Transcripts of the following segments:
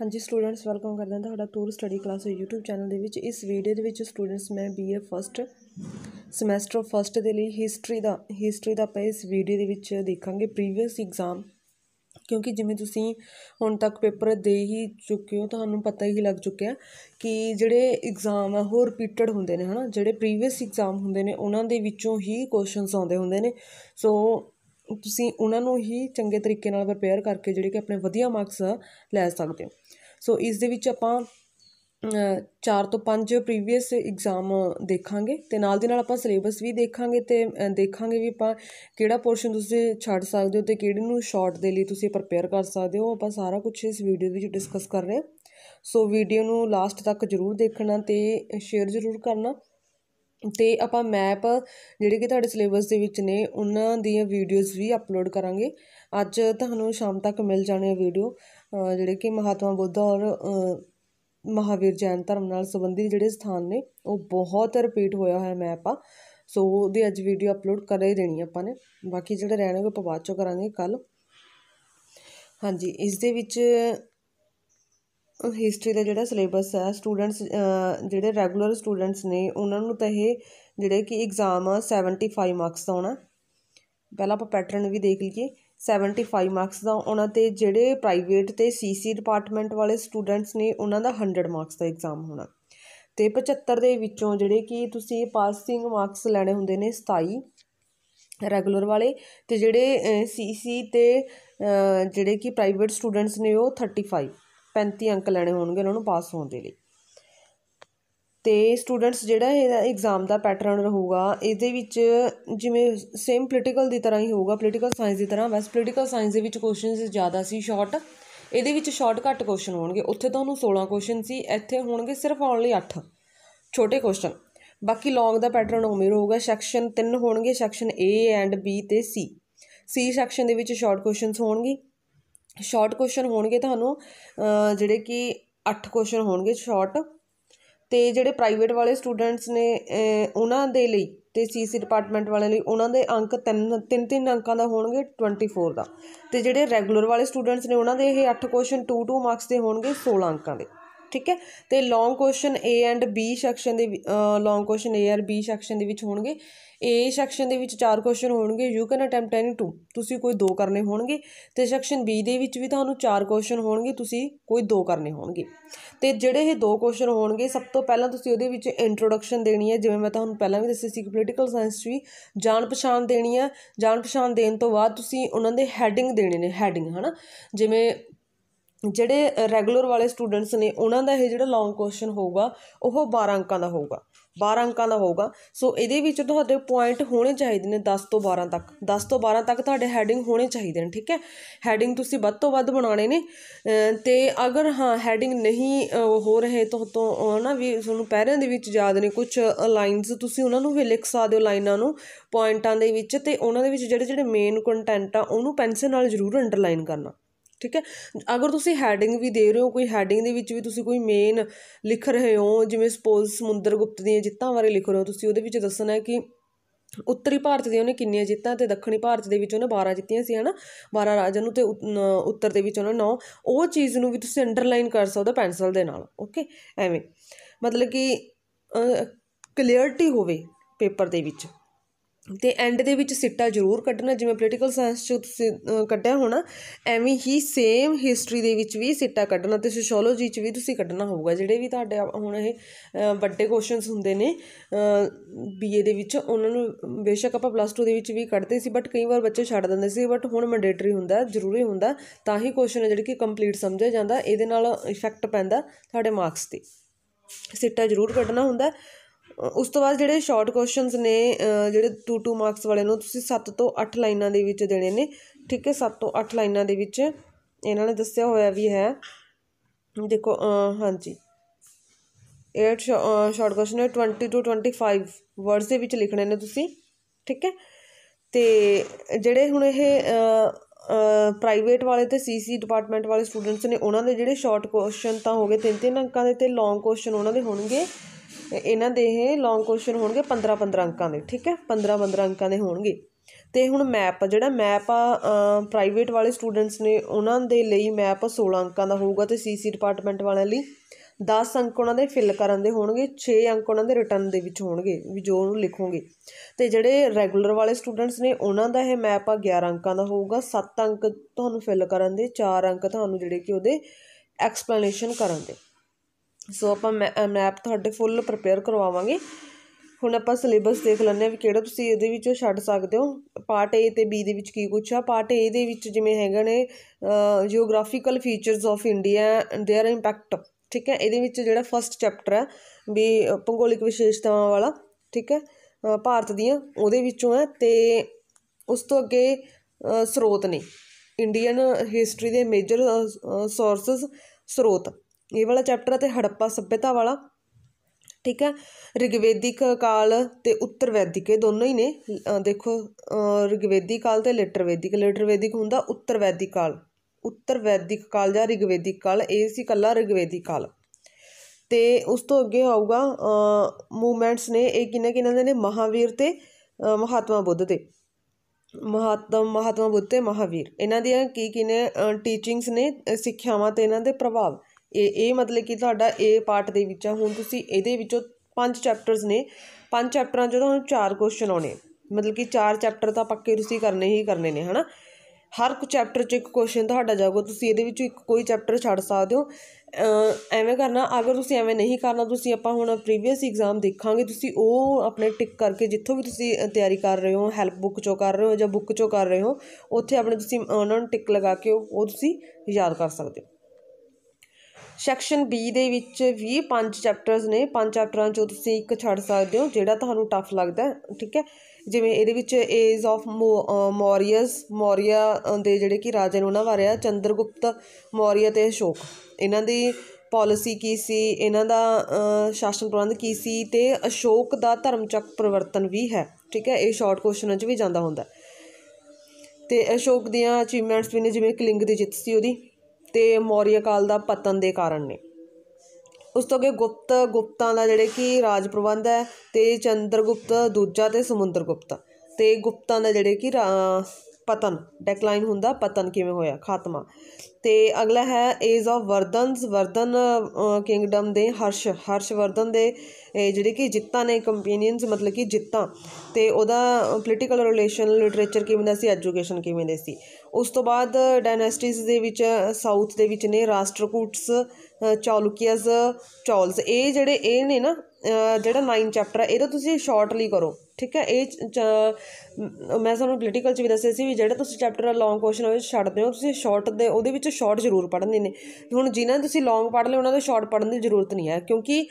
ਹਾਂਜੀ students welcome ਕਰਦੇ ਹਾਂ ਤੁਹਾਡਾ tour study class YouTube channel ਦੇ ਵਿੱਚ ਇਸ ਵੀਡੀਓ ਦੇ ਵਿੱਚ ਸਟੂਡੈਂਟਸ ਮੈਂ BA ਫਸਟ ਸਮੈਸਟਰ ਫਸਟ ਦੇ ਲਈ ਹਿਸਟਰੀ ਦਾ ਹਿਸਟਰੀ ਦਾ ਆਪਾਂ ਇਸ ਵੀਡੀਓ ਦੇ ਵਿੱਚ ਦੇਖਾਂਗੇ ਪ੍ਰੀਵੀਅਸ ਐਗਜ਼ਾਮ ਕਿਉਂਕਿ ਜਿਵੇਂ ਤੁਸੀਂ ਹੁਣ ਤੱਕ ਪੇਪਰ ਦੇ ਹੀ ਚੁੱਕੇ ਹੋ ਤੁਹਾਨੂੰ ਪਤਾ ਹੀ ਲੱਗ ਚੁੱਕਿਆ ਕਿ ਜਿਹੜੇ ਐਗਜ਼ਾਮ ਆ ਹੋਰ ਰਿਪੀਟਡ ਹੁੰਦੇ ਨੇ ਹਨਾ ਜਿਹੜੇ ਪ੍ਰੀਵੀਅਸ ਐਗਜ਼ਾਮ ਹੁੰਦੇ ਨੇ ਉਹਨਾਂ ਦੇ ਵਿੱਚੋਂ ਹੀ ਕੁਐਸਚਨਸ ਆਉਂਦੇ ਹੁੰਦੇ ਨੇ ਸੋ ਤੁਸੀਂ ਉਹਨਾਂ ਨੂੰ ਹੀ ਚੰਗੇ ਤਰੀਕੇ ਨਾਲ ਪ੍ਰਪੇਅਰ ਕਰਕੇ ਜਿਹੜੇ ਕਿ ਆਪਣੇ ਵਧੀਆ ਮਾਰਕਸ ਲੈ ਸਕਦੇ ਹੋ ਸੋ ਇਸ ਦੇ ਵਿੱਚ ਆਪਾਂ ਚਾਰ ਤੋਂ ਪੰਜ ਪ੍ਰੀਵੀਅਸ ਐਗਜ਼ਾਮ ਦੇਖਾਂਗੇ ਤੇ ਨਾਲ ਦੇ ਨਾਲ ਆਪਾਂ ਸਿਲੇਬਸ ਵੀ ਦੇਖਾਂਗੇ ਤੇ ਦੇਖਾਂਗੇ ਵੀ ਆਪਾਂ ਕਿਹੜਾ ਪੋਰਸ਼ਨ ਤੁਸੀਂ ਛੱਡ ਸਕਦੇ ਹੋ ਤੇ ਕਿਹੜੇ ਨੂੰ ਸ਼ਾਰਟ ਦੇ ਲਈ ਤੁਸੀਂ ਪ੍ਰਪੇਅਰ ਕਰ ਸਕਦੇ ਹੋ ਆਪਾਂ ਸਾਰਾ ਕੁਝ ਇਸ ਵੀਡੀਓ ਵਿੱਚ ਡਿਸਕਸ ਕਰ ਰਹੇ ਹਾਂ ਸੋ ਵੀਡੀਓ ਨੂੰ ਲਾਸਟ ਤੱਕ ਜ਼ਰੂਰ ਦੇਖਣਾ ਤੇ ਸ਼ੇਅਰ ਜ਼ਰੂਰ ਕਰਨਾ ਤੇ ਆਪਾਂ ਮੈਪ ਜਿਹੜੇ ਕਿ ਤੁਹਾਡੇ ਸਿਲੇਬਸ ਦੇ ਵਿੱਚ ਨੇ ਉਹਨਾਂ ਦੀਆਂ ਵੀਡੀਓਜ਼ ਵੀ ਅਪਲੋਡ ਕਰਾਂਗੇ ਅੱਜ ਤੁਹਾਨੂੰ ਸ਼ਾਮ ਤੱਕ ਮਿਲ ਜਾਣੇ ਵੀਡੀਓ ਜਿਹੜੇ ਕਿ ਮਹਾਤਮਾ ਬੁੱਧ ਔਰ ਮਹਾਵੀਰ ਜੈਨ ਧਰਮ ਨਾਲ ਸੰਬੰਧਿਤ ਜਿਹੜੇ ਸਥਾਨ ਨੇ ਉਹ ਬਹੁਤ ਰਿਪੀਟ ਹੋਇਆ ਹੋਇਆ ਮੈਪ ਆ ਸੋ ਉਹਦੀ ਅੱਜ ਵੀਡੀਓ ਅਪਲੋਡ ਕਰ ਹੀ ਦੇਣੀ ਆਪਾਂ ਨੇ ਬਾਕੀ ਜਿਹੜੇ ਰਹਿਣਗੇ ਉਹ ਬਾਅਦ ਚੋਂ ਕਰਾਂਗੇ ਕੱਲ ਹਾਂਜੀ ਇਸ ਦੇ ਵਿੱਚ ਹਿਸਟਰੀ ਦਾ ਜਿਹੜਾ ਸਿਲੇਬਸ ਹੈ ਸਟੂਡੈਂਟਸ ਜਿਹੜੇ ਰੈਗੂਲਰ ਸਟੂਡੈਂਟਸ ਨੇ ਉਹਨਾਂ ਨੂੰ ਤਾਂ ਇਹ ਜਿਹੜੇ ਕਿ ਐਗਜ਼ਾਮ ਆ 75 ਮਾਰਕਸ ਦਾ ਆਉਣਾ ਪਹਿਲਾਂ ਆਪਾਂ ਪੈਟਰਨ ਵੀ ਦੇਖ ਲਈਏ 75 ਮਾਰਕਸ ਦਾ ਉਹਨਾਂ ਤੇ ਜਿਹੜੇ ਪ੍ਰਾਈਵੇਟ ਤੇ ਸੀਸੀ ਡਿਪਾਰਟਮੈਂਟ ਵਾਲੇ ਸਟੂਡੈਂਟਸ ਨੇ ਉਹਨਾਂ ਦਾ 100 ਮਾਰਕਸ ਦਾ ਐਗਜ਼ਾਮ ਹੋਣਾ ਤੇ 75 ਦੇ ਵਿੱਚੋਂ ਜਿਹੜੇ ਕਿ ਤੁਸੀਂ ਪਾਸਿੰਗ ਮਾਰਕਸ ਲੈਣੇ ਹੁੰਦੇ ਨੇ 27 ਰੈਗੂਲਰ ਵਾਲੇ ਤੇ ਜਿਹੜੇ ਸੀਸੀ ਤੇ ਜਿਹੜੇ ਕਿ ਪ੍ਰਾਈਵੇਟ ਸਟੂਡੈਂਟਸ ਨੇ ਉਹ 35 35 ਅੰਕ ਲੈਣੇ ਹੋਣਗੇ ਉਹਨਾਂ ਨੂੰ ਪਾਸ ਹੋਣ ਦੇ ਲਈ ਤੇ ਸਟੂਡੈਂਟਸ ਜਿਹੜਾ ਇਹ ਐਗਜ਼ਾਮ ਦਾ ਪੈਟਰਨ ਰਹੂਗਾ ਇਹਦੇ ਵਿੱਚ ਜਿਵੇਂ ਸੇਮ ਪੋਲੀਟੀਕਲ ਦੀ ਤਰ੍ਹਾਂ ਹੀ ਹੋਊਗਾ ਪੋਲੀਟੀਕਲ ਸਾਇੰਸ ਦੀ ਤਰ੍ਹਾਂ ਬਸ ਪੋਲੀਟੀਕਲ ਸਾਇੰਸ ਦੇ ਵਿੱਚ ਕੁਐਸਚਨਸ ਜ਼ਿਆਦਾ ਸੀ ਸ਼ਾਰਟ ਇਹਦੇ ਵਿੱਚ ਸ਼ਾਰਟ ਘੱਟ ਕੁਐਸਚਨ ਹੋਣਗੇ ਉੱਥੇ ਤੁਹਾਨੂੰ 16 ਕੁਐਸਚਨ ਸੀ ਇੱਥੇ ਹੋਣਗੇ ਸਿਰਫ ਓਨਲੀ 8 ਛੋਟੇ ਕੁਐਸਚਨ ਬਾਕੀ ਲੌਂਗ ਦਾ ਪੈਟਰਨ ਉਵੇਂ ਰਹੂਗਾ ਸੈਕਸ਼ਨ 3 ਹੋਣਗੇ ਸੈਕਸ਼ਨ A ਐਂਡ B ਤੇ C C ਸੈਕਸ਼ਨ ਦੇ ਵਿੱਚ ਸ਼ਾਰਟ ਕੁਐਸਚਨਸ ਹੋਣਗੇ ਸ਼ਾਰਟ ਕੁਐਸਚਨ ਹੋਣਗੇ ਤੁਹਾਨੂੰ ਜਿਹੜੇ ਕਿ 8 ਕੁਐਸਚਨ ਹੋਣਗੇ ਸ਼ਾਰਟ ਤੇ ਜਿਹੜੇ ਪ੍ਰਾਈਵੇਟ ਵਾਲੇ ਸਟੂਡੈਂਟਸ ਨੇ ਉਹਨਾਂ ਦੇ ਲਈ ਤੇ ਸੀਸੀ ਡਿਪਾਰਟਮੈਂਟ ਵਾਲੇ ਲਈ ਉਹਨਾਂ ਦੇ ਅੰਕ ਤਿੰਨ ਤਿੰਨ ਤਿੰਨ ਅੰਕਾਂ ਦਾ ਹੋਣਗੇ 24 ਦਾ ਤੇ ਜਿਹੜੇ ਰੈਗੂਲਰ ਵਾਲੇ ਸਟੂਡੈਂਟਸ ਨੇ ਉਹਨਾਂ ਦੇ ਇਹ 8 ਕੁਐਸਚਨ 2 2 ਮਾਰਕਸ ਦੇ ਹੋਣਗੇ 16 ਅੰਕਾਂ ਦੇ ਠੀਕ ਹੈ ਤੇ long question A and B section ਦੇ ਲੌਂਗ ਕੁਐਸਚਨ A ਔਰ B ਸੈਕਸ਼ਨ ਦੇ ਵਿੱਚ ਹੋਣਗੇ A ਸੈਕਸ਼ਨ ਦੇ ਵਿੱਚ ਚਾਰ ਕੁਐਸਚਨ ਹੋਣਗੇ you can attempt any two ਤੁਸੀਂ ਕੋਈ ਦੋ ਕਰਨੇ ਹੋਣਗੇ ਤੇ ਸੈਕਸ਼ਨ B ਦੇ ਵਿੱਚ ਵੀ ਤੁਹਾਨੂੰ ਚਾਰ ਕੁਐਸਚਨ ਹੋਣਗੇ ਤੁਸੀਂ ਕੋਈ ਦੋ ਕਰਨੇ ਹੋਣਗੇ ਤੇ ਜਿਹੜੇ ਇਹ ਦੋ ਕੁਐਸਚਨ ਹੋਣਗੇ ਸਭ ਤੋਂ ਪਹਿਲਾਂ ਤੁਸੀਂ ਉਹਦੇ ਵਿੱਚ ਇੰਟਰੋਡਕਸ਼ਨ ਦੇਣੀ ਹੈ ਜਿਵੇਂ ਮੈਂ ਤੁਹਾਨੂੰ ਪਹਿਲਾਂ ਵੀ ਦੱਸਿਆ ਸੀ ਕਿ ਪੋਲੀਟੀਕਲ ਸਾਇੰਸ ਵੀ ਜਾਣ ਪਛਾਣ ਦੇਣੀ ਹੈ ਜਾਣ ਪਛਾਣ ਦੇਣ ਤੋਂ ਬਾਅਦ ਤੁਸੀਂ ਉਹਨਾਂ ਦੇ ਹੈਡਿੰਗ ਦੇਣੇ ਨੇ ਹੈਡਿੰਗ ਹਨਾ ਜਿਵੇਂ ਜਿਹੜੇ ਰੈਗੂਲਰ ਵਾਲੇ ਸਟੂਡੈਂਟਸ ਨੇ ਉਹਨਾਂ ਦਾ ਇਹ ਜਿਹੜਾ ਲੌਂਗ ਕੁਐਸਚਨ ਹੋਊਗਾ ਉਹ 12 ਅੰਕਾਂ ਦਾ ਹੋਊਗਾ 12 ਅੰਕਾਂ ਦਾ ਹੋਊਗਾ ਸੋ ਇਹਦੇ ਵਿੱਚ ਤੁਹਾਡੇ ਪੁਆਇੰਟ ਹੋਣੇ ਚਾਹੀਦੇ ਨੇ 10 ਤੋਂ 12 ਤੱਕ 10 ਤੋਂ 12 ਤੱਕ ਤੁਹਾਡੇ ਹੈਡਿੰਗ ਹੋਣੇ ਚਾਹੀਦੇ ਨੇ ਠੀਕ ਹੈ ਹੈਡਿੰਗ ਤੁਸੀਂ ਵੱਧ ਤੋਂ ਵੱਧ ਬਣਾਉਣੇ ਨੇ ਤੇ ਅਗਰ ਹਾਂ ਹੈਡਿੰਗ ਨਹੀਂ ਹੋ ਰਹੇ ਤੋ ਤੋ ਨਾ ਵੀ ਤੁਹਾਨੂੰ ਪੈਰਿਆਂ ਦੇ ਵਿੱਚ ਯਾਦ ਨੇ ਕੁਝ ਲਾਈਨਸ ਤੁਸੀਂ ਉਹਨਾਂ ਨੂੰ ਵੀ ਲਿਖ ਸਕਦੇ ਹੋ ਲਾਈਨਾਂ ਨੂੰ ਪੁਆਇੰਟਾਂ ਦੇ ਵਿੱਚ ਤੇ ਉਹਨਾਂ ਦੇ ਵਿੱਚ ਜਿਹੜੇ ਜਿਹੜੇ ਮੇਨ ਕੰਟੈਂਟ ਆ ਉਹਨੂੰ ਪੈਨਸਲ ਨਾਲ ਜ਼ਰੂਰ ਅੰਡਰਲਾਈਨ ਕਰਨਾ ਠੀਕ ਹੈ ਅਗਰ ਤੁਸੀਂ ਹੈਡਿੰਗ ਵੀ ਦੇ ਰਹੇ ਹੋ ਕੋਈ ਹੈਡਿੰਗ ਦੇ ਵਿੱਚ ਵੀ ਤੁਸੀਂ ਕੋਈ ਮੇਨ ਲਿਖ ਰਹੇ ਹੋ ਜਿਵੇਂ ਸਪੋਜ਼ ਸਮੁੰਦਰ ਗੁਪਤ ਦੀਆਂ ਜਿੱਤਾਂ ਬਾਰੇ ਲਿਖ ਰਹੇ ਹੋ ਤੁਸੀਂ ਉਹਦੇ ਵਿੱਚ ਦੱਸਣਾ ਹੈ ਕਿ ਉੱਤਰੀ ਭਾਰਤ ਦੇ ਉਹਨੇ ਕਿੰਨੀਆਂ ਜਿੱਤਾਂ ਤੇ ਦੱਖਣੀ ਭਾਰਤ ਦੇ ਵਿੱਚ ਉਹਨੇ 12 ਜਿੱਤੀਆਂ ਸੀ ਹਨਾ 12 ਰਾਜਾਂ ਨੂੰ ਤੇ ਉੱਤਰ ਦੇ ਵਿੱਚ ਉਹਨੇ 9 ਉਹ ਚੀਜ਼ ਨੂੰ ਵੀ ਤੁਸੀਂ ਅੰਡਰਲਾਈਨ ਕਰ ਸਕਦੇ ਹੋ ਪੈਨਸਲ ਦੇ ਨਾਲ ਓਕੇ ਐਵੇਂ ਮਤਲਬ ਕਿ ਕਲੀਅਰਟੀ ਹੋਵੇ ਪੇਪਰ ਦੇ ਵਿੱਚ ਤੇ ਐਂਡ ਦੇ ਵਿੱਚ ਸਿੱਟਾ ਜ਼ਰੂਰ ਕੱਢਣਾ ਜਿਵੇਂ ਪੋਲੀਟੀਕਲ ਸਾਇੰਸ 'ਚ ਤੁਸੀਂ ਕੱਢਿਆ ਹੋਣਾ ਐਵੇਂ ਹੀ ਸੇਮ ਹਿਸਟਰੀ ਦੇ ਵਿੱਚ ਵੀ ਸਿੱਟਾ ਕੱਢਣਾ ਤੇ ਸੋਸ਼ੀਓਲੋਜੀ 'ਚ ਵੀ ਤੁਸੀਂ ਕੱਢਣਾ ਹੋਊਗਾ ਜਿਹੜੇ ਵੀ ਤੁਹਾਡੇ ਹੁਣ ਇਹ ਵੱਡੇ ਕੁਐਸਚਨਸ ਹੁੰਦੇ ਨੇ ਬੀਏ ਦੇ ਵਿੱਚ ਉਹਨਾਂ ਨੂੰ ਬੇਸ਼ੱਕ ਆਪਾਂ ਪਲੱਸ 2 ਦੇ ਵਿੱਚ ਵੀ ਕੱਢਦੇ ਸੀ ਬਟ ਕਈ ਵਾਰ ਬੱਚੇ ਛੱਡ ਦਿੰਦੇ ਸੀ ਬਟ ਹੁਣ ਮੈਂਡੇਟਰੀ ਹੁੰਦਾ ਜ਼ਰੂਰੀ ਹੁੰਦਾ ਤਾਂ ਹੀ ਕੁਐਸਚਨ ਹੈ ਜਿਹੜੇ ਕਿ ਕੰਪਲੀਟ ਸਮਝਿਆ ਜਾਂਦਾ ਇਹਦੇ ਨਾਲ ਇਫੈਕਟ ਪੈਂਦਾ ਤੁਹਾਡੇ ਮਾਰਕਸ ਤੇ ਸਿੱਟਾ ਜ਼ਰੂਰ ਕੱਢਣਾ ਹੁੰਦਾ ਉਸ ਤੋਂ ਬਾਅਦ ਜਿਹੜੇ ਸ਼ਾਰਟ ਕੁਐਸਚਨਸ ਨੇ ਜਿਹੜੇ 2 2 ਮਾਰਕਸ ਵਾਲੇ ਨੂੰ ਤੁਸੀਂ 7 ਤੋਂ 8 ਲਾਈਨਾਂ ਦੇ ਵਿੱਚ ਦੇਣੇ ਨੇ ਠੀਕ ਹੈ 7 ਤੋਂ 8 ਲਾਈਨਾਂ ਦੇ ਵਿੱਚ ਇਹਨਾਂ ਨੇ ਦੱਸਿਆ ਹੋਇਆ ਵੀ ਹੈ ਦੇਖੋ ਹਾਂਜੀ 8 ਸ਼ਾਰਟ ਕੁਐਸਚਨ ਹੈ 20 ਟੂ 25 ਵਰਡਸ ਦੇ ਵਿੱਚ ਲਿਖਣੇ ਨੇ ਤੁਸੀਂ ਠੀਕ ਹੈ ਤੇ ਜਿਹੜੇ ਹੁਣ ਇਹ ਪ੍ਰਾਈਵੇਟ ਵਾਲੇ ਤੇ ਸੀਸੀ ਡਿਪਾਰਟਮੈਂਟ ਵਾਲੇ ਸਟੂਡੈਂਟਸ ਨੇ ਉਹਨਾਂ ਦੇ ਜਿਹੜੇ ਸ਼ਾਰਟ ਕੁਐਸਚਨ ਤਾਂ ਹੋਗੇ ਤਿੰਨ ਤਿੰਨ ਅੰਕਾਂ ਦੇ ਤੇ ਲੌਂਗ ਕੁਐਸਚਨ ਉਹਨਾਂ ਦੇ ਹੋਣਗੇ ਇਹਨਾਂ ਦੇ ਇਹ ਲੌਂਗ ਕੁਐਸਚਨ ਹੋਣਗੇ 15 15 ਅੰਕਾਂ ਦੇ ਠੀਕ ਹੈ 15 15 ਅੰਕਾਂ ਦੇ ਹੋਣਗੇ ਤੇ ਹੁਣ ਮੈਪ ਜਿਹੜਾ ਮੈਪ ਆ ਪ੍ਰਾਈਵੇਟ ਵਾਲੇ ਸਟੂਡੈਂਟਸ ਨੇ ਉਹਨਾਂ ਦੇ ਲਈ ਮੈਪ 16 ਅੰਕਾਂ ਦਾ ਹੋਊਗਾ ਤੇ ਸੀਸੀ ਡਿਪਾਰਟਮੈਂਟ ਵਾਲਿਆਂ ਲਈ 10 ਅੰਕ ਉਹਨਾਂ ਦੇ ਫਿਲ ਕਰਨ ਦੇ ਹੋਣਗੇ 6 ਅੰਕ ਉਹਨਾਂ ਦੇ ਰਿਟਰਨ ਦੇ ਵਿੱਚ ਹੋਣਗੇ ਵੀ ਜੋ ਉਹਨੂੰ ਲਿਖੋਗੇ ਤੇ ਜਿਹੜੇ ਰੈਗੂਲਰ ਵਾਲੇ ਸਟੂਡੈਂਟਸ ਨੇ ਉਹਨਾਂ ਦਾ ਇਹ ਮੈਪ ਆ 11 ਅੰਕਾਂ ਦਾ ਹੋਊਗਾ 7 ਅੰਕ ਤੁਹਾਨੂੰ ਫਿਲ ਕਰਨ ਦੇ 4 ਅੰਕ ਤੁਹਾਨੂੰ ਜਿਹੜੇ ਕਿ ਉਹਦੇ ਐਕਸਪਲੇਨੇਸ਼ਨ ਕਰਨ ਦੇ ਸੋ ਆਪਾਂ ਮੈਪ ਤੁਹਾਡੇ ਫੁੱਲ ਪ੍ਰਪੇਅਰ ਕਰਵਾਵਾਂਗੇ ਹੁਣ ਆਪਾਂ ਸਿਲੇਬਸ ਦੇਖ ਲੈਂਦੇ ਹਾਂ ਵੀ ਕਿਹੜਾ ਤੁਸੀਂ ਇਹਦੇ ਵਿੱਚੋਂ ਛੱਡ ਸਕਦੇ ਹੋ ਪਾਰਟ ਏ ਤੇ ਬੀ ਦੇ ਵਿੱਚ ਕੀ ਕੁਛ ਆ ਪਾਰਟ ਏ ਦੇ ਵਿੱਚ ਜਿਵੇਂ ਹੈਗੇ ਨੇ geographical features of India and their impact ਠੀਕ ਹੈ ਇਹਦੇ ਵਿੱਚ ਜਿਹੜਾ ਫਰਸਟ ਚੈਪਟਰ ਹੈ ਵੀ ਭੂਗੋਲਿਕ ਵਿਸ਼ੇਸ਼ਤਾਵਾਂ ਵਾਲਾ ਠੀਕ ਹੈ ਭਾਰਤ ਦੀਆਂ ਉਹਦੇ ਵਿੱਚੋਂ ਹੈ ਤੇ ਉਸ ਤੋਂ ਅੱਗੇ ਸਰੋਤ ਨੇ ਇੰਡੀਅਨ ਹਿਸਟਰੀ ਦੇ ਮੇਜਰ ਸੋਰਸਸ ਸਰੋਤ ਇਹ ਵਾਲਾ ਚੈਪਟਰ ਹੈ ਤੇ ਹੜੱਪਾ ਸਭਿਅਤਾ ਵਾਲਾ ਠੀਕ ਹੈ ਰਿਗਵੇਦਿਕ ਕਾਲ ਤੇ ਉੱਤਰ ਵੈਦਿਕ ਇਹ ਦੋਨੋਂ ਹੀ ਨੇ ਦੇਖੋ ਰਿਗਵੇਦਿਕ ਕਾਲ ਤੇ ਲੇਟਰ ਵੈਦਿਕ ਲੇਟਰ ਵੈਦਿਕ ਹੁੰਦਾ ਉੱਤਰ ਵੈਦਿਕ ਕਾਲ ਉੱਤਰ ਵੈਦਿਕ ਕਾਲ ਜਾਂ ਰਿਗਵੇਦਿਕ ਕਾਲ ਇਹ ਸੀ ਕੱਲਾ ਰਿਗਵੇਦਿਕ ਕਾਲ ਤੇ ਉਸ ਤੋਂ ਅੱਗੇ ਆਊਗਾ ਮੂਵਮੈਂਟਸ ਨੇ ਇਹ ਕਿੰਨੇ ਕਿੰਨੇ ਨੇ ਮਹਾਵੀਰ ਤੇ ਮਹਾਤਮਾ ਬੁੱਧ ਤੇ ਮਹਾਤਮ ਮਹਾਤਮਾ ਬੁੱਧ ਤੇ ਮਹਾਵੀਰ ਇਹਨਾਂ ਦੀਆਂ ਕੀ ਕੀ ਟੀਚਿੰਗਸ ਨੇ ਸਿੱਖਿਆਵਾਂ ਤੇ ਇਹਨਾਂ ਦੇ ਪ੍ਰਭਾਵ ਇਹ ਇਹ ਮਤਲਬ ਕਿ ਤੁਹਾਡਾ ਇਹ ਪਾਰਟ ਦੇ ਵਿੱਚ ਆ ਹੁਣ ਤੁਸੀਂ ਇਹਦੇ ਵਿੱਚੋਂ ਪੰਜ ਚੈਪਟਰਸ ਨੇ ਪੰਜ ਚੈਪਟਰਾਂ ਚੋਂ ਤੁਹਾਨੂੰ ਚਾਰ ਕੁਐਸਚਨ ਆਉਣੇ ਮਤਲਬ ਕਿ ਚਾਰ ਚੈਪਟਰ ਤਾਂ ਪੱਕੇ ਤੁਸੀਂ ਕਰਨੇ ਹੀ ਕਰਨੇ ਨੇ ਹਨਾ ਹਰ ਚੈਪਟਰ 'ਚ ਇੱਕ ਕੁਐਸਚਨ ਤੁਹਾਡਾ ਜਾਊਗਾ ਤੁਸੀਂ ਇਹਦੇ ਵਿੱਚੋਂ ਇੱਕ ਕੋਈ ਚੈਪਟਰ ਛੱਡ ਸਕਦੇ ਹੋ ਐਵੇਂ ਕਰਨਾ ਅਗਰ ਤੁਸੀਂ ਐਵੇਂ ਨਹੀਂ ਕਰਨਾ ਤੁਸੀਂ ਆਪਾਂ ਹੁਣ ਪ੍ਰੀਵੀਅਸ ਐਗਜ਼ਾਮ ਦੇਖਾਂਗੇ ਤੁਸੀਂ ਉਹ ਆਪਣੇ ਟਿਕ ਕਰਕੇ ਜਿੱਥੋਂ ਵੀ ਤੁਸੀਂ ਤਿਆਰੀ ਕਰ ਰਹੇ ਹੋ ਹੈਲਪ ਬੁੱਕ ਚੋਂ ਕਰ ਰਹੇ ਹੋ ਜਾਂ ਬੁੱਕ ਚੋਂ ਕਰ ਰਹੇ ਹੋ ਉੱਥੇ ਆਪਣੇ ਤੁਸੀਂ ਉਹਨਾਂ ਨੂੰ ਟਿਕ ਲਗਾ ਕੇ ਉਹ ਤੁਸੀਂ ਯਾਦ ਕਰ ਸਕਦੇ ਹੋ ਸੈਕਸ਼ਨ ਬੀ ਦੇ ਵਿੱਚ ਵੀ ਪੰਜ ਚੈਪਟਰਸ ਨੇ ਪੰਜ ਚੈਪਟਰਾਂ ਚੋਂ ਤੁਸੀਂ ਇੱਕ ਛੱਡ ਸਕਦੇ ਹੋ ਜਿਹੜਾ ਤੁਹਾਨੂੰ ਟਫ ਲੱਗਦਾ ਠੀਕ ਹੈ ਜਿਵੇਂ ਇਹਦੇ ਵਿੱਚ ਏਜ ਆਫ ਮੌਰੀਅਸ ਮੌਰੀਆ ਦੇ ਜਿਹੜੇ ਕਿ ਰਾਜੇ ਨੇ ਉਹਨਾਂ ਬਾਰੇ ਆ ਚੰਦਰਗੁਪਤ ਮੌਰੀਆ ਤੇ ਅਸ਼ੋਕ ਇਹਨਾਂ ਦੀ ਪਾਲਿਸੀ ਕੀ ਸੀ ਇਹਨਾਂ ਦਾ ਸ਼ਾਸਨ ਪ੍ਰਬੰਧ ਕੀ ਸੀ ਤੇ ਅਸ਼ੋਕ ਦਾ ਧਰਮਚੱਕ ਪਰਿਵਰਤਨ ਵੀ ਹੈ ਠੀਕ ਹੈ ਇਹ ਸ਼ਾਰਟ ਕੁਐਸਚਨਾਂ 'ਚ ਵੀ ਜਾਂਦਾ ਹੁੰਦਾ ਤੇ ਅਸ਼ੋਕ ਦੀਆਂ ਅਚੀਵਮੈਂਟਸ ਵੀ ਨੇ ਜਿਵੇਂ ਕਲਿੰਗ ਦੀ ਜਿੱਤ ਸੀ ਉਹਦੀ ਤੇ ਮੌਰੀਆ ਕਾਲ ਦਾ ਪਤਨ ਦੇ ਕਾਰਨ ਨੇ ਉਸ ਤੋਂ ਅਗੇ ਗੁਪਤ ਗੁਪਤਾਂ ਦਾ ਜਿਹੜੇ ਕਿ ਰਾਜ ਪ੍ਰਬੰਧ ਹੈ ਤੇ ਚੰਦਰਗੁਪਤ ਦੂਜਾ ਸਮੁੰਦਰ ਸਮੁੰਦਰਗੁਪਤ ਤੇ ਗੁਪਤਾਂ ਦਾ ਜਿਹੜੇ ਕਿ ਪਤਨ ਡੈਕਲਾਈਨ ਹੁੰਦਾ ਪਤਨ ਕਿਵੇਂ ਹੋਇਆ ਖਾਤਮਾ ਤੇ ਅਗਲਾ ਹੈ age of Vardhanas Vardhan kingdom ਦੇ ਹਰਸ਼ ਹਰਸ਼ਵਰਧਨ ਦੇ ਜਿਹੜੇ ਕਿ ਜਿੱਤਾਂ ਨੇ ਕੰਪੀਨੀਅਨਸ ਮਤਲਬ ਕਿ ਜਿੱਤਾਂ ਤੇ ਉਹਦਾ ਪੋਲੀਟੀਕਲ ਰਿਲੇਸ਼ਨ ਲਿਟਰੇਚਰ ਕਿਵੇਂ ਦਾ ਸੀ ਐਜੂਕੇਸ਼ਨ ਕਿਵੇਂ ਦੇ ਸੀ ਉਸ ਤੋਂ ਬਾਅਦ ਡਾਇਨੈਸਟੀਜ਼ ਦੇ ਵਿੱਚ ਸਾਊਥ ਦੇ ਵਿੱਚ ਨੇ ਰਾਸ਼ਟਰਕੂਟਸ ਚੌਲੁਕੀਅਸ ਚੌਲਸ ਇਹ ਜਿਹੜੇ ਇਹ ਨੇ ਨਾ ਜਿਹੜਾ 9 ਚੈਪਟਰ ਹੈ ਇਹਦਾ ਤੁਸੀਂ ਸ਼ਾਰਟਲੀ ਕਰੋ ਠੀਕ ਹੈ ਇਹ ਮੈਂ ਤੁਹਾਨੂੰ ਪੋਲੀਟੀਕਲ ਚ ਵੀ ਦੱਸਿਆ ਸੀ ਵੀ ਜਿਹੜਾ ਤੁਸੀਂ ਚੈਪਟਰ ਲੌਂਗ ਕੁਐਸਚਨ ਵਿੱਚ ਛੱਡਦੇ ਹੋ ਤੁਸੀਂ ਸ਼ਾਰਟ ਦੇ ਉਹਦੇ ਵਿੱਚ ਸ਼ਾਰਟ ਜ਼ਰੂਰ ਪੜ੍ਹਨੇ ਨੇ ਹੁਣ ਜਿਨ੍ਹਾਂ ਤੁਸੀਂ ਲੌਂਗ ਪੜ੍ਹ ਲਏ ਉਹਨਾਂ ਦੇ ਸ਼ਾਰਟ ਪੜ੍ਹਨ ਦੀ ਜ਼ਰੂਰਤ ਨਹੀਂ ਹੈ ਕਿਉਂਕਿ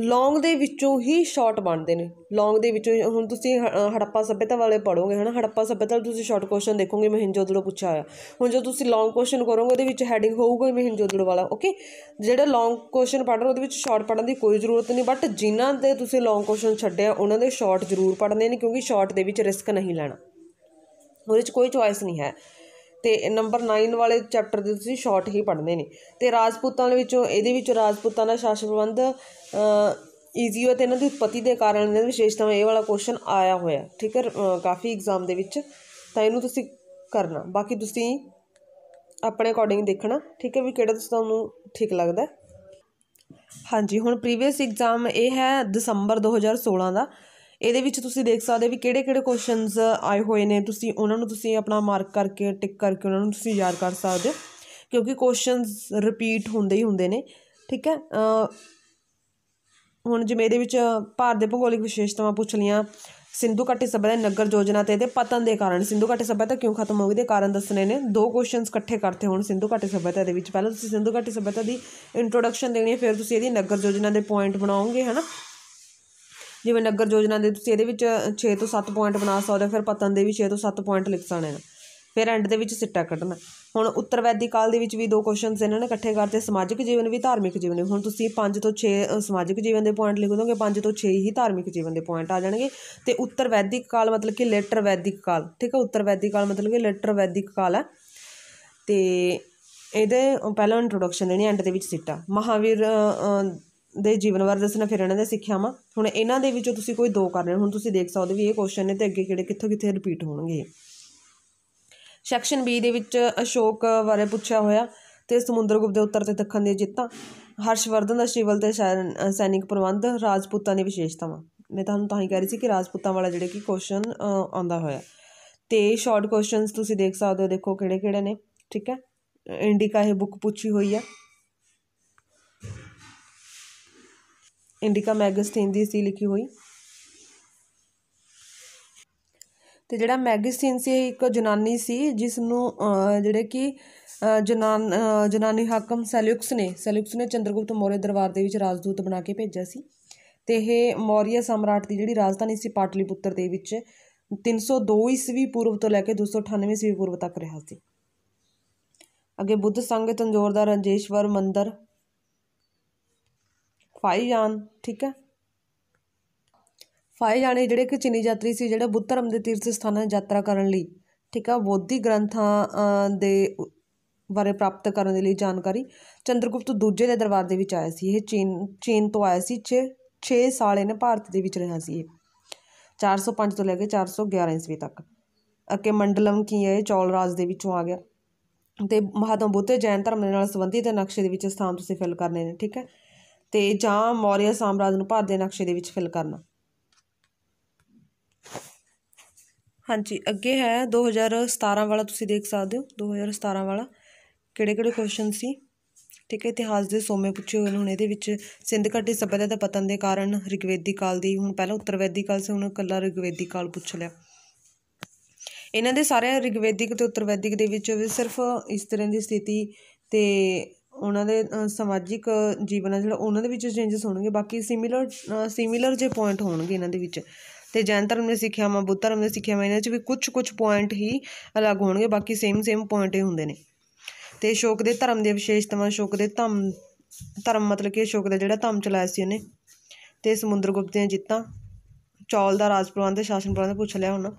ਲੌਂਗ ਦੇ ਵਿੱਚੋਂ ਹੀ ਸ਼ਾਰਟ ਬਣਦੇ ਨੇ ਲੌਂਗ ਦੇ ਵਿੱਚੋਂ ਹੁਣ ਤੁਸੀਂ ਹੜੱਪਾ ਸੱਭਿਅਤਾ ਵਾਲੇ ਪੜੋਗੇ ਹਨਾ ਹੜੱਪਾ ਸੱਭਿਅਤਾ ਤੁਸੀਂ ਸ਼ਾਰਟ ਕੁਐਸਚਨ ਦੇਖੋਗੇ ਮਹਿੰਜੋਦੜੋ ਪੁੱਛਿਆ ਹੋਇਆ ਹੁਣ ਜੋ ਤੁਸੀਂ ਲੌਂਗ ਕੁਐਸਚਨ ਕਰੋਗੇ ਉਹਦੇ ਵਿੱਚ ਹੈਡਿੰਗ ਹੋਊਗਾ ਮਹਿੰਜੋਦੜੋ ਵਾਲਾ ਓਕੇ ਜਿਹੜਾ ਲੌਂਗ ਕੁਐਸਚਨ ਪੜ੍ਹ ਰਹੇ ਉਹਦੇ ਵਿੱਚ ਸ਼ਾਰਟ ਪੜਨ ਦੀ ਕੋਈ ਜ਼ਰੂਰਤ ਨਹੀਂ ਬਟ ਜਿਨ੍ਹਾਂ ਦੇ ਤੁਸੀਂ ਲੌਂਗ ਕੁਐਸਚਨ ਛੱਡਿਆ ਉਹਨਾਂ ਦੇ ਸ਼ਾਰਟ ਜ਼ਰੂਰ ਪੜ੍ਹਨੇ ਨੇ ਕਿਉਂਕਿ ਸ਼ਾਰਟ ਦੇ ਵਿੱਚ ਰਿਸਕ ਨਹੀਂ ਲੈਣਾ ਉਹਦੇ ਵਿੱਚ ਕੋਈ ਚੁਆਇਸ ਨਹੀਂ ਹੈ ਤੇ ਨੰਬਰ 9 ਵਾਲੇ ਚੈਪਟਰ ਦੇ ਤੁਸੀਂ ਸ਼ਾਰਟ ਹੀ ਪੜ੍ਹਨੇ ਨੇ ਤੇ ਰਾਜਪੂਤਾਂ ਦੇ ਵਿੱਚੋਂ ਇਹਦੇ ਵਿੱਚ ਰਾਜਪੂਤਾਂ ਦਾ ਸ਼ਾਸਨ ਪ੍ਰਬੰਧ ਈਜ਼ੀ ਹੋ ਤੇ ਇਹਨਾਂ ਦੀ ਉਤਪਤੀ ਦੇ ਕਾਰਨ ਇਹਨਾਂ ਵਿਸ਼ੇਸ਼ਤਾਵਾਂ ਇਹ ਵਾਲਾ ਕੁਐਸਚਨ ਆਇਆ ਹੋਇਆ ਠੀਕ ਹੈ ਕਾਫੀ ਐਗਜ਼ਾਮ ਦੇ ਵਿੱਚ ਤਾਂ ਇਹਨੂੰ ਤੁਸੀਂ ਕਰਨਾ ਬਾਕੀ ਤੁਸੀਂ ਆਪਣੇ ਅਕੋਰਡਿੰਗ ਦੇਖਣਾ ਠੀਕ ਹੈ ਵੀ ਕਿਹੜਾ ਤੁਸੀਂ ਤੁਹਾਨੂੰ ਠੀਕ ਲੱਗਦਾ ਹਾਂਜੀ ਹੁਣ ਪ੍ਰੀਵੀਅਸ ਐਗਜ਼ਾਮ ਇਹ ਹੈ ਦਸੰਬਰ 2016 ਦਾ ਇਹਦੇ ਵਿੱਚ ਤੁਸੀਂ ਦੇਖ ਸਕਦੇ ਵੀ ਕਿਹੜੇ ਕਿਹੜੇ ਕੁਐਸਚਨਸ ਆਏ ਹੋਏ ਨੇ ਤੁਸੀਂ ਉਹਨਾਂ ਨੂੰ ਤੁਸੀਂ ਆਪਣਾ ਮਾਰਕ ਕਰਕੇ ਟਿਕ ਕਰਕੇ ਉਹਨਾਂ ਨੂੰ ਤੁਸੀਂ ਯਾਦ ਕਰ ਸਕਦੇ ਹੋ ਕਿਉਂਕਿ ਕੁਐਸਚਨਸ ਰਿਪੀਟ ਹੁੰਦੇ ਹੀ ਹੁੰਦੇ ਨੇ ਠੀਕ ਹੈ ਹੁਣ ਜਿਵੇਂ ਇਹਦੇ ਵਿੱਚ ਭਾਰਤ ਦੇ ਭੂਗੋਲਿਕ ਵਿਸ਼ੇਸ਼ਤਾਵਾਂ ਪੁੱਛ ਲੀਆਂ ਸਿੰਧੂ ਘਾਟੀ ਸਭਿਆ ਦੇ ਨਗਰ ਯੋਜਨਾ ਤੇ ਇਹਦੇ ਪਤਨ ਦੇ ਕਾਰਨ ਸਿੰਧੂ ਘਾਟੀ ਸਭਿਆ ਕਿਉਂ ਖਤਮ ਹੋ ਗਈ ਦੇ ਕਾਰਨ ਦੱਸਣੇ ਨੇ ਦੋ ਕੁਐਸਚਨਸ ਇਕੱਠੇ ਕਰਤੇ ਹੁਣ ਸਿੰਧੂ ਘਾਟੀ ਸਭਿਆ ਦੇ ਵਿੱਚ ਪਹਿਲਾਂ ਤੁਸੀਂ ਸਿੰਧੂ ਘਾਟੀ ਸਭਿਆ ਦੀ ਇੰਟਰੋਡਕਸ਼ਨ ਦੇਣੀ ਹੈ ਫਿਰ ਤੁਸੀਂ ਇਹਦੀ ਨਗਰ ਯੋਜਨਾ ਦੇ ਪੁਆਇੰਟ ਬਣਾਓਗੇ ਹਨਾ ਜਿਵੇਂ ਨਗਰ ਯੋਜਨਾ ਦੇ ਤੁਸੀਂ ਇਹਦੇ ਵਿੱਚ 6 ਤੋਂ 7 ਪੁਆਇੰਟ ਬਣਾ ਸਕਦੇ ਹੋ ਫਿਰ ਪਤਨ ਦੇ ਵੀ 6 ਤੋਂ 7 ਪੁਆਇੰਟ ਲਿਖ ਸਕਦੇ ਆ ਫਿਰ ਐਂਡ ਦੇ ਵਿੱਚ ਸਿੱਟਾ ਕੱਢਣਾ ਹੁਣ ਉੱਤਰ ਵੈਦਿਕ ਕਾਲ ਦੇ ਵਿੱਚ ਵੀ ਦੋ ਕੁਐਸਚਨਸ ਇਹਨਾਂ ਨੇ ਇਕੱਠੇ ਕਰਤੇ ਸਮਾਜਿਕ ਜੀਵਨ ਵੀ ਧਾਰਮਿਕ ਜੀਵਨ ਵੀ ਹੁਣ ਤੁਸੀਂ 5 ਤੋਂ 6 ਸਮਾਜਿਕ ਜੀਵਨ ਦੇ ਪੁਆਇੰਟ ਲਿਖ ਦੋਗੇ 5 ਤੋਂ 6 ਹੀ ਧਾਰਮਿਕ ਜੀਵਨ ਦੇ ਪੁਆਇੰਟ ਆ ਜਾਣਗੇ ਤੇ ਉੱਤਰ ਵੈਦਿਕ ਕਾਲ ਮਤਲਬ ਕਿ ਲੇਟਰ ਵੈਦਿਕ ਕਾਲ ਠੀਕ ਹੈ ਉੱਤਰ ਵੈਦਿਕ ਕਾਲ ਮਤਲਬ ਕਿ ਲੇਟਰ ਵੈਦਿਕ ਕਾਲ ਹੈ ਤੇ ਇਹਦੇ ਪਹਿਲਾਂ ਇੰਟਰੋਡਕਸ਼ਨ ਦੇਣੀ ਐਂਡ ਦੇ ਵਿੱਚ ਸਿੱਟਾ ਮਹਾਵੀਰ ਦੇ ਜੀਵਨ ਬਾਰੇ ਦੱਸਣਾ ਫਿਰ ਇਹਨਾਂ ਦੇ ਸਿੱਖਿਆਵਾਂ ਹੁਣ ਇਹਨਾਂ ਦੇ ਵਿੱਚੋਂ ਤੁਸੀਂ ਕੋਈ ਦੋ ਕਰ ਹੁਣ ਤੁਸੀਂ ਦੇਖ ਸਕਦੇ ਵੀ ਇਹ ਕੁਐਸਚਨ ਨੇ ਤੇ ਅੱਗੇ ਕਿਹੜੇ ਕਿੱਥੋਂ ਕਿੱਥੇ ਰਿਪੀਟ ਹੋਣਗੇ ਸੈਕਸ਼ਨ ਬੀ ਦੇ ਵਿੱਚ ਅਸ਼ੋਕ ਬਾਰੇ ਪੁੱਛਿਆ ਹੋਇਆ ਤੇ ਸਮੁੰਦਰਗੁਪਤ ਦੇ ਉੱਤਰ ਤੇ ਦੱਖਣ ਦੀ ਜਿੱਤਾਂ ਹਰਸ਼ਵਰਧਨ ਦਾ ਸ਼ਿਵਲ ਤੇ ਸੈਨਿਕ ਪ੍ਰਬੰਧ ਰਾਜਪੂਤਾਂ ਦੀ ਵਿਸ਼ੇਸ਼ਤਾਵਾਂ ਮੈਂ ਤੁਹਾਨੂੰ ਤਾਂ ਹੀ ਕਹਿ ਰਹੀ ਸੀ ਕਿ ਰਾਜਪੂਤਾਂ ਵਾਲਾ ਜਿਹੜੇ ਕਿ ਕੁਐਸਚਨ ਆਉਂਦਾ ਹੋਇਆ ਤੇ ਸ਼ਾਰਟ ਕੁਐਸਚਨਸ ਤੁਸੀਂ ਦੇਖ ਸਕਦੇ ਹੋ ਦੇਖੋ ਕਿਹੜੇ ਕਿਹੜੇ ਨੇ ਠੀਕ ਹੈ ਇੰਡੀਕਾ ਇਹ ਬੁੱਕ ਪੁੱਛੀ ਹੋਈ ਆ ਇੰਡਿਕਾ ਮੈਗਜ਼ੀਨ ਦੀ ਸੀ ਲਿਖੀ ਹੋਈ ਤੇ ਜਿਹੜਾ ਮੈਗਜ਼ੀਨ ਸੀ ਇੱਕ ਜਨਾਨੀ ਸੀ ਜਿਸ ਨੂੰ ਜਿਹੜੇ ਕਿ ਜਨਾਨ ਜਨਾਨੀ ਹਾਕਮ ਸੈਲੂਕਸ ਨੇ ਸੈਲੂਕਸ ਨੇ ਚੰਦਰਗੁਪਤ ਮੌਰੀਆ ਦਰਬਾਰ ਦੇ ਵਿੱਚ ਰਾਜਦੂਤ ਬਣਾ ਕੇ ਭੇਜਿਆ ਸੀ ਤੇ ਇਹ ਮੌਰੀਆ ਸਮਰਾਟ ਦੀ ਜਿਹੜੀ ਰਾਜਧਾਨੀ ਸੀ ਪਾਟਲੀਪੁੱਤਰ ਦੇ ਵਿੱਚ 302 ਈਸਵੀ ਪੂਰਵ ਤੋਂ ਲੈ ਕੇ 298 ਈਸਵੀ ਪੂਰਵ ਤੱਕ ਰਿਹਾ ਸੀ ਅੱਗੇ ਬੁੱਧ ਸੰਗਤ ਤੰਜੋਰ ਦਾ ਰੰਜੇਸ਼ਵਰ ਮੰਦਿਰ ਫਾਈ ਜਾਨ ਠੀਕ ਹੈ ਫਾਈ ਜਾਣੇ ਜਿਹੜੇ ਕਿ ਚੀਨੀ ਯਾਤਰੀ ਸੀ ਜਿਹੜੇ ਬੁੱਧ ਧਰਮ ਦੇ ਤੀਰਥ ਸਥਾਨਾਂ ਦੀ ਯਾਤਰਾ ਕਰਨ ਲਈ ਠੀਕ ਹੈ ਬੋਧੀ ਗ੍ਰੰਥਾਂ ਦੇ ਬਾਰੇ ਪ੍ਰਾਪਤ ਕਰਨ ਦੇ ਲਈ ਜਾਣਕਾਰੀ ਚੰਦਰਗੁਪਤ ਦੂਜੇ ਦੇ ਦਰਬਾਰ ਦੇ ਵਿੱਚ ਆਇਆ ਸੀ ਇਹ ਚੀਨ ਚੀਨ ਤੋਂ ਆਇਆ ਸੀ 6 6 ਸਾਲ ਇਹਨੇ ਭਾਰਤ ਦੇ ਵਿੱਚ ਰਹਿਣਾ ਸੀ ਇਹ 405 ਤੋਂ ਲੈ ਕੇ 411 ਈਸਵੀ ਤੱਕ ਅਕੇ ਮੰਡਲਮ ਕੀ ਹੈ ਚੌਲ ਰਾਜ ਦੇ ਵਿੱਚੋਂ ਆ ਗਿਆ ਤੇ ਮਹਾਤਮਾ ਬੁੱਧ ਜੈਨ ਧਰਮ ਦੇ ਨਾਲ ਸੰਬੰਧਿਤ ਨਕਸ਼ੇ ਦੇ ਵਿੱਚ ਸਥਾਨ ਤੁਸੀਂ ਫਿਲ ਕਰਨੇ ਨੇ ਠੀਕ ਹੈ ਤੇ ਜਾਂ ਮੌਰੀਆ ਸਾਮਰਾਜ ਨੂੰ ਭਾਰਤ ਦੇ ਨਕਸ਼ੇ ਦੇ ਵਿੱਚ ਫਿਲ ਕਰਨਾ ਹਾਂਜੀ ਅੱਗੇ ਹੈ 2017 ਵਾਲਾ ਤੁਸੀਂ ਦੇਖ ਸਕਦੇ ਹੋ 2017 ਵਾਲਾ ਕਿਹੜੇ ਕਿਹੜੇ ਕੁਐਸਚਨ ਸੀ ਠੀਕ ਹੈ ਇਤਿਹਾਸ ਦੇ ਸੋਮੇ ਪੁੱਛੇ ਹੋਏ ਨੇ ਹੁਣ ਇਹਦੇ ਵਿੱਚ ਸਿੰਧ ਘਾਟੀ ਸਭਿਅਤਾ ਦਾ ਪਤਨ ਦੇ ਕਾਰਨ ਰਿਗਵੇਦੀ ਕਾਲ ਦੀ ਹੁਣ ਪਹਿਲਾਂ ਉੱਤਰਵੇਦੀ ਕਾਲ ਸੀ ਹੁਣ ਕੱਲਾ ਰਿਗਵੇਦੀ ਕਾਲ ਪੁੱਛ ਲਿਆ ਇਹਨਾਂ ਦੇ ਸਾਰੇ ਰਿਗਵੇਦਿਕ ਤੇ ਉੱਤਰਵੇਦਿਕ ਦੇ ਵਿੱਚ ਸਿਰਫ ਇਸ ਤਰ੍ਹਾਂ ਦੀ ਸਥਿਤੀ ਤੇ ਉਹਨਾਂ ਦੇ ਸਮਾਜਿਕ ਜੀਵਨ ਆ ਜਿਹੜਾ ਉਹਨਾਂ ਦੇ ਵਿੱਚ ਚੇਂਜਸ ਹੋਣਗੇ ਬਾਕੀ ਸਿਮਿਲਰ ਸਿਮਿਲਰ ਜੇ ਪੁਆਇੰਟ ਹੋਣਗੇ ਇਹਨਾਂ ਦੇ ਵਿੱਚ ਤੇ ਜੈਨ ਧਰਮ ਦੀਆਂ ਸਿੱਖਿਆਵਾਂ ਬੁੱਧ ਧਰਮ ਦੇ ਸਿੱਖਿਆਵਾਂ ਇਹਨਾਂ 'ਚ ਵੀ ਕੁਝ ਕੁਝ ਪੁਆਇੰਟ ਹੀ ਅਲੱਗ ਹੋਣਗੇ ਬਾਕੀ ਸੇਮ ਸੇਮ ਪੁਆਇੰਟ ਹੀ ਹੁੰਦੇ ਨੇ ਤੇ ਅਸ਼ੋਕ ਦੇ ਧਰਮ ਦੇ ਵਿਸ਼ੇਸ਼ਤਾਵਾਂ ਅਸ਼ੋਕ ਦੇ ਧੰਮ ਧਰਮ ਮਤਲਬ ਕਿ ਅਸ਼ੋਕ ਦਾ ਜਿਹੜਾ ਧੰਮ ਚਲਾਇਆ ਸੀ ਉਹਨੇ ਤੇ ਸਮੁੰਦਰ ਗੁਪਤ ਦੀਆਂ ਜਿੱਤਾਂ ਚੌਲ ਦਾ ਰਾਜ ਪ੍ਰਬੰਧ ਸ਼ਾਸਨ ਪ੍ਰਬੰਧ ਪੁੱਛ ਲਿਆ ਹੁਣ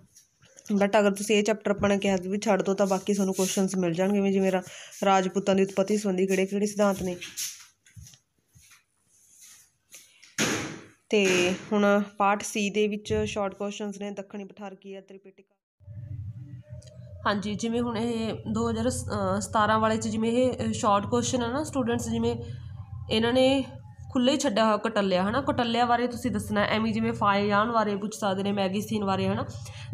ਬਟ ਅਗਰ ਤੁਸੀਂ ਇਹ ਚੈਪਟਰ ਆਪਣਾ ਕਿਹਾ ਵੀ ਛੱਡ ਦੋ ਤਾਂ ਬਾਕੀ ਤੁਹਾਨੂੰ ਕੁਐਸਚਨਸ ਮਿਲ ਜਾਣਗੇ ਜਿਵੇਂ ਮੇਰਾ ਰਾਜਪੂਤਾਂ ਦੀ ਉਤਪਤੀ ਸੰਬੰਧੀ ਕਿਹੜੇ ਕਿਹੜੇ ਸਿਧਾਂਤ ਨੇ ਤੇ ਹੁਣ ਪਾਰਟ ਸੀ ਦੇ ਵਿੱਚ ਸ਼ਾਰਟ ਕੁਐਸਚਨਸ ਨੇ ਦੱਖਣੀ ਪਠਾਰਕੀ ਹੈ ਤ੍ਰਿਪਿਟਕਾ ਹਾਂਜੀ ਜਿਵੇਂ ਹੁਣ ਇਹ 2017 ਵਾਲੇ ਚ ਜਿਵੇਂ ਇਹ ਸ਼ਾਰਟ ਕੁਐਸਚਨ ਹੈ ਨਾ ਸਟੂਡੈਂਟਸ ਜਿਵੇਂ ਇਹਨਾਂ ਨੇ ਖੁੱਲੇ ਹੀ ਛੱਡਿਆ ਹੋਇਆ ਕਟੱਲਿਆ ਹਨਾ ਕਟੱਲਿਆ ਬਾਰੇ ਤੁਸੀਂ ਦੱਸਣਾ ਐਵੇਂ ਜਿਵੇਂ ਫਾਇਆਨ ਬਾਰੇ ਪੁੱਛ ਸਕਦੇ ਨੇ ਮੈਗੀਸੀਨ ਬਾਰੇ ਹਨਾ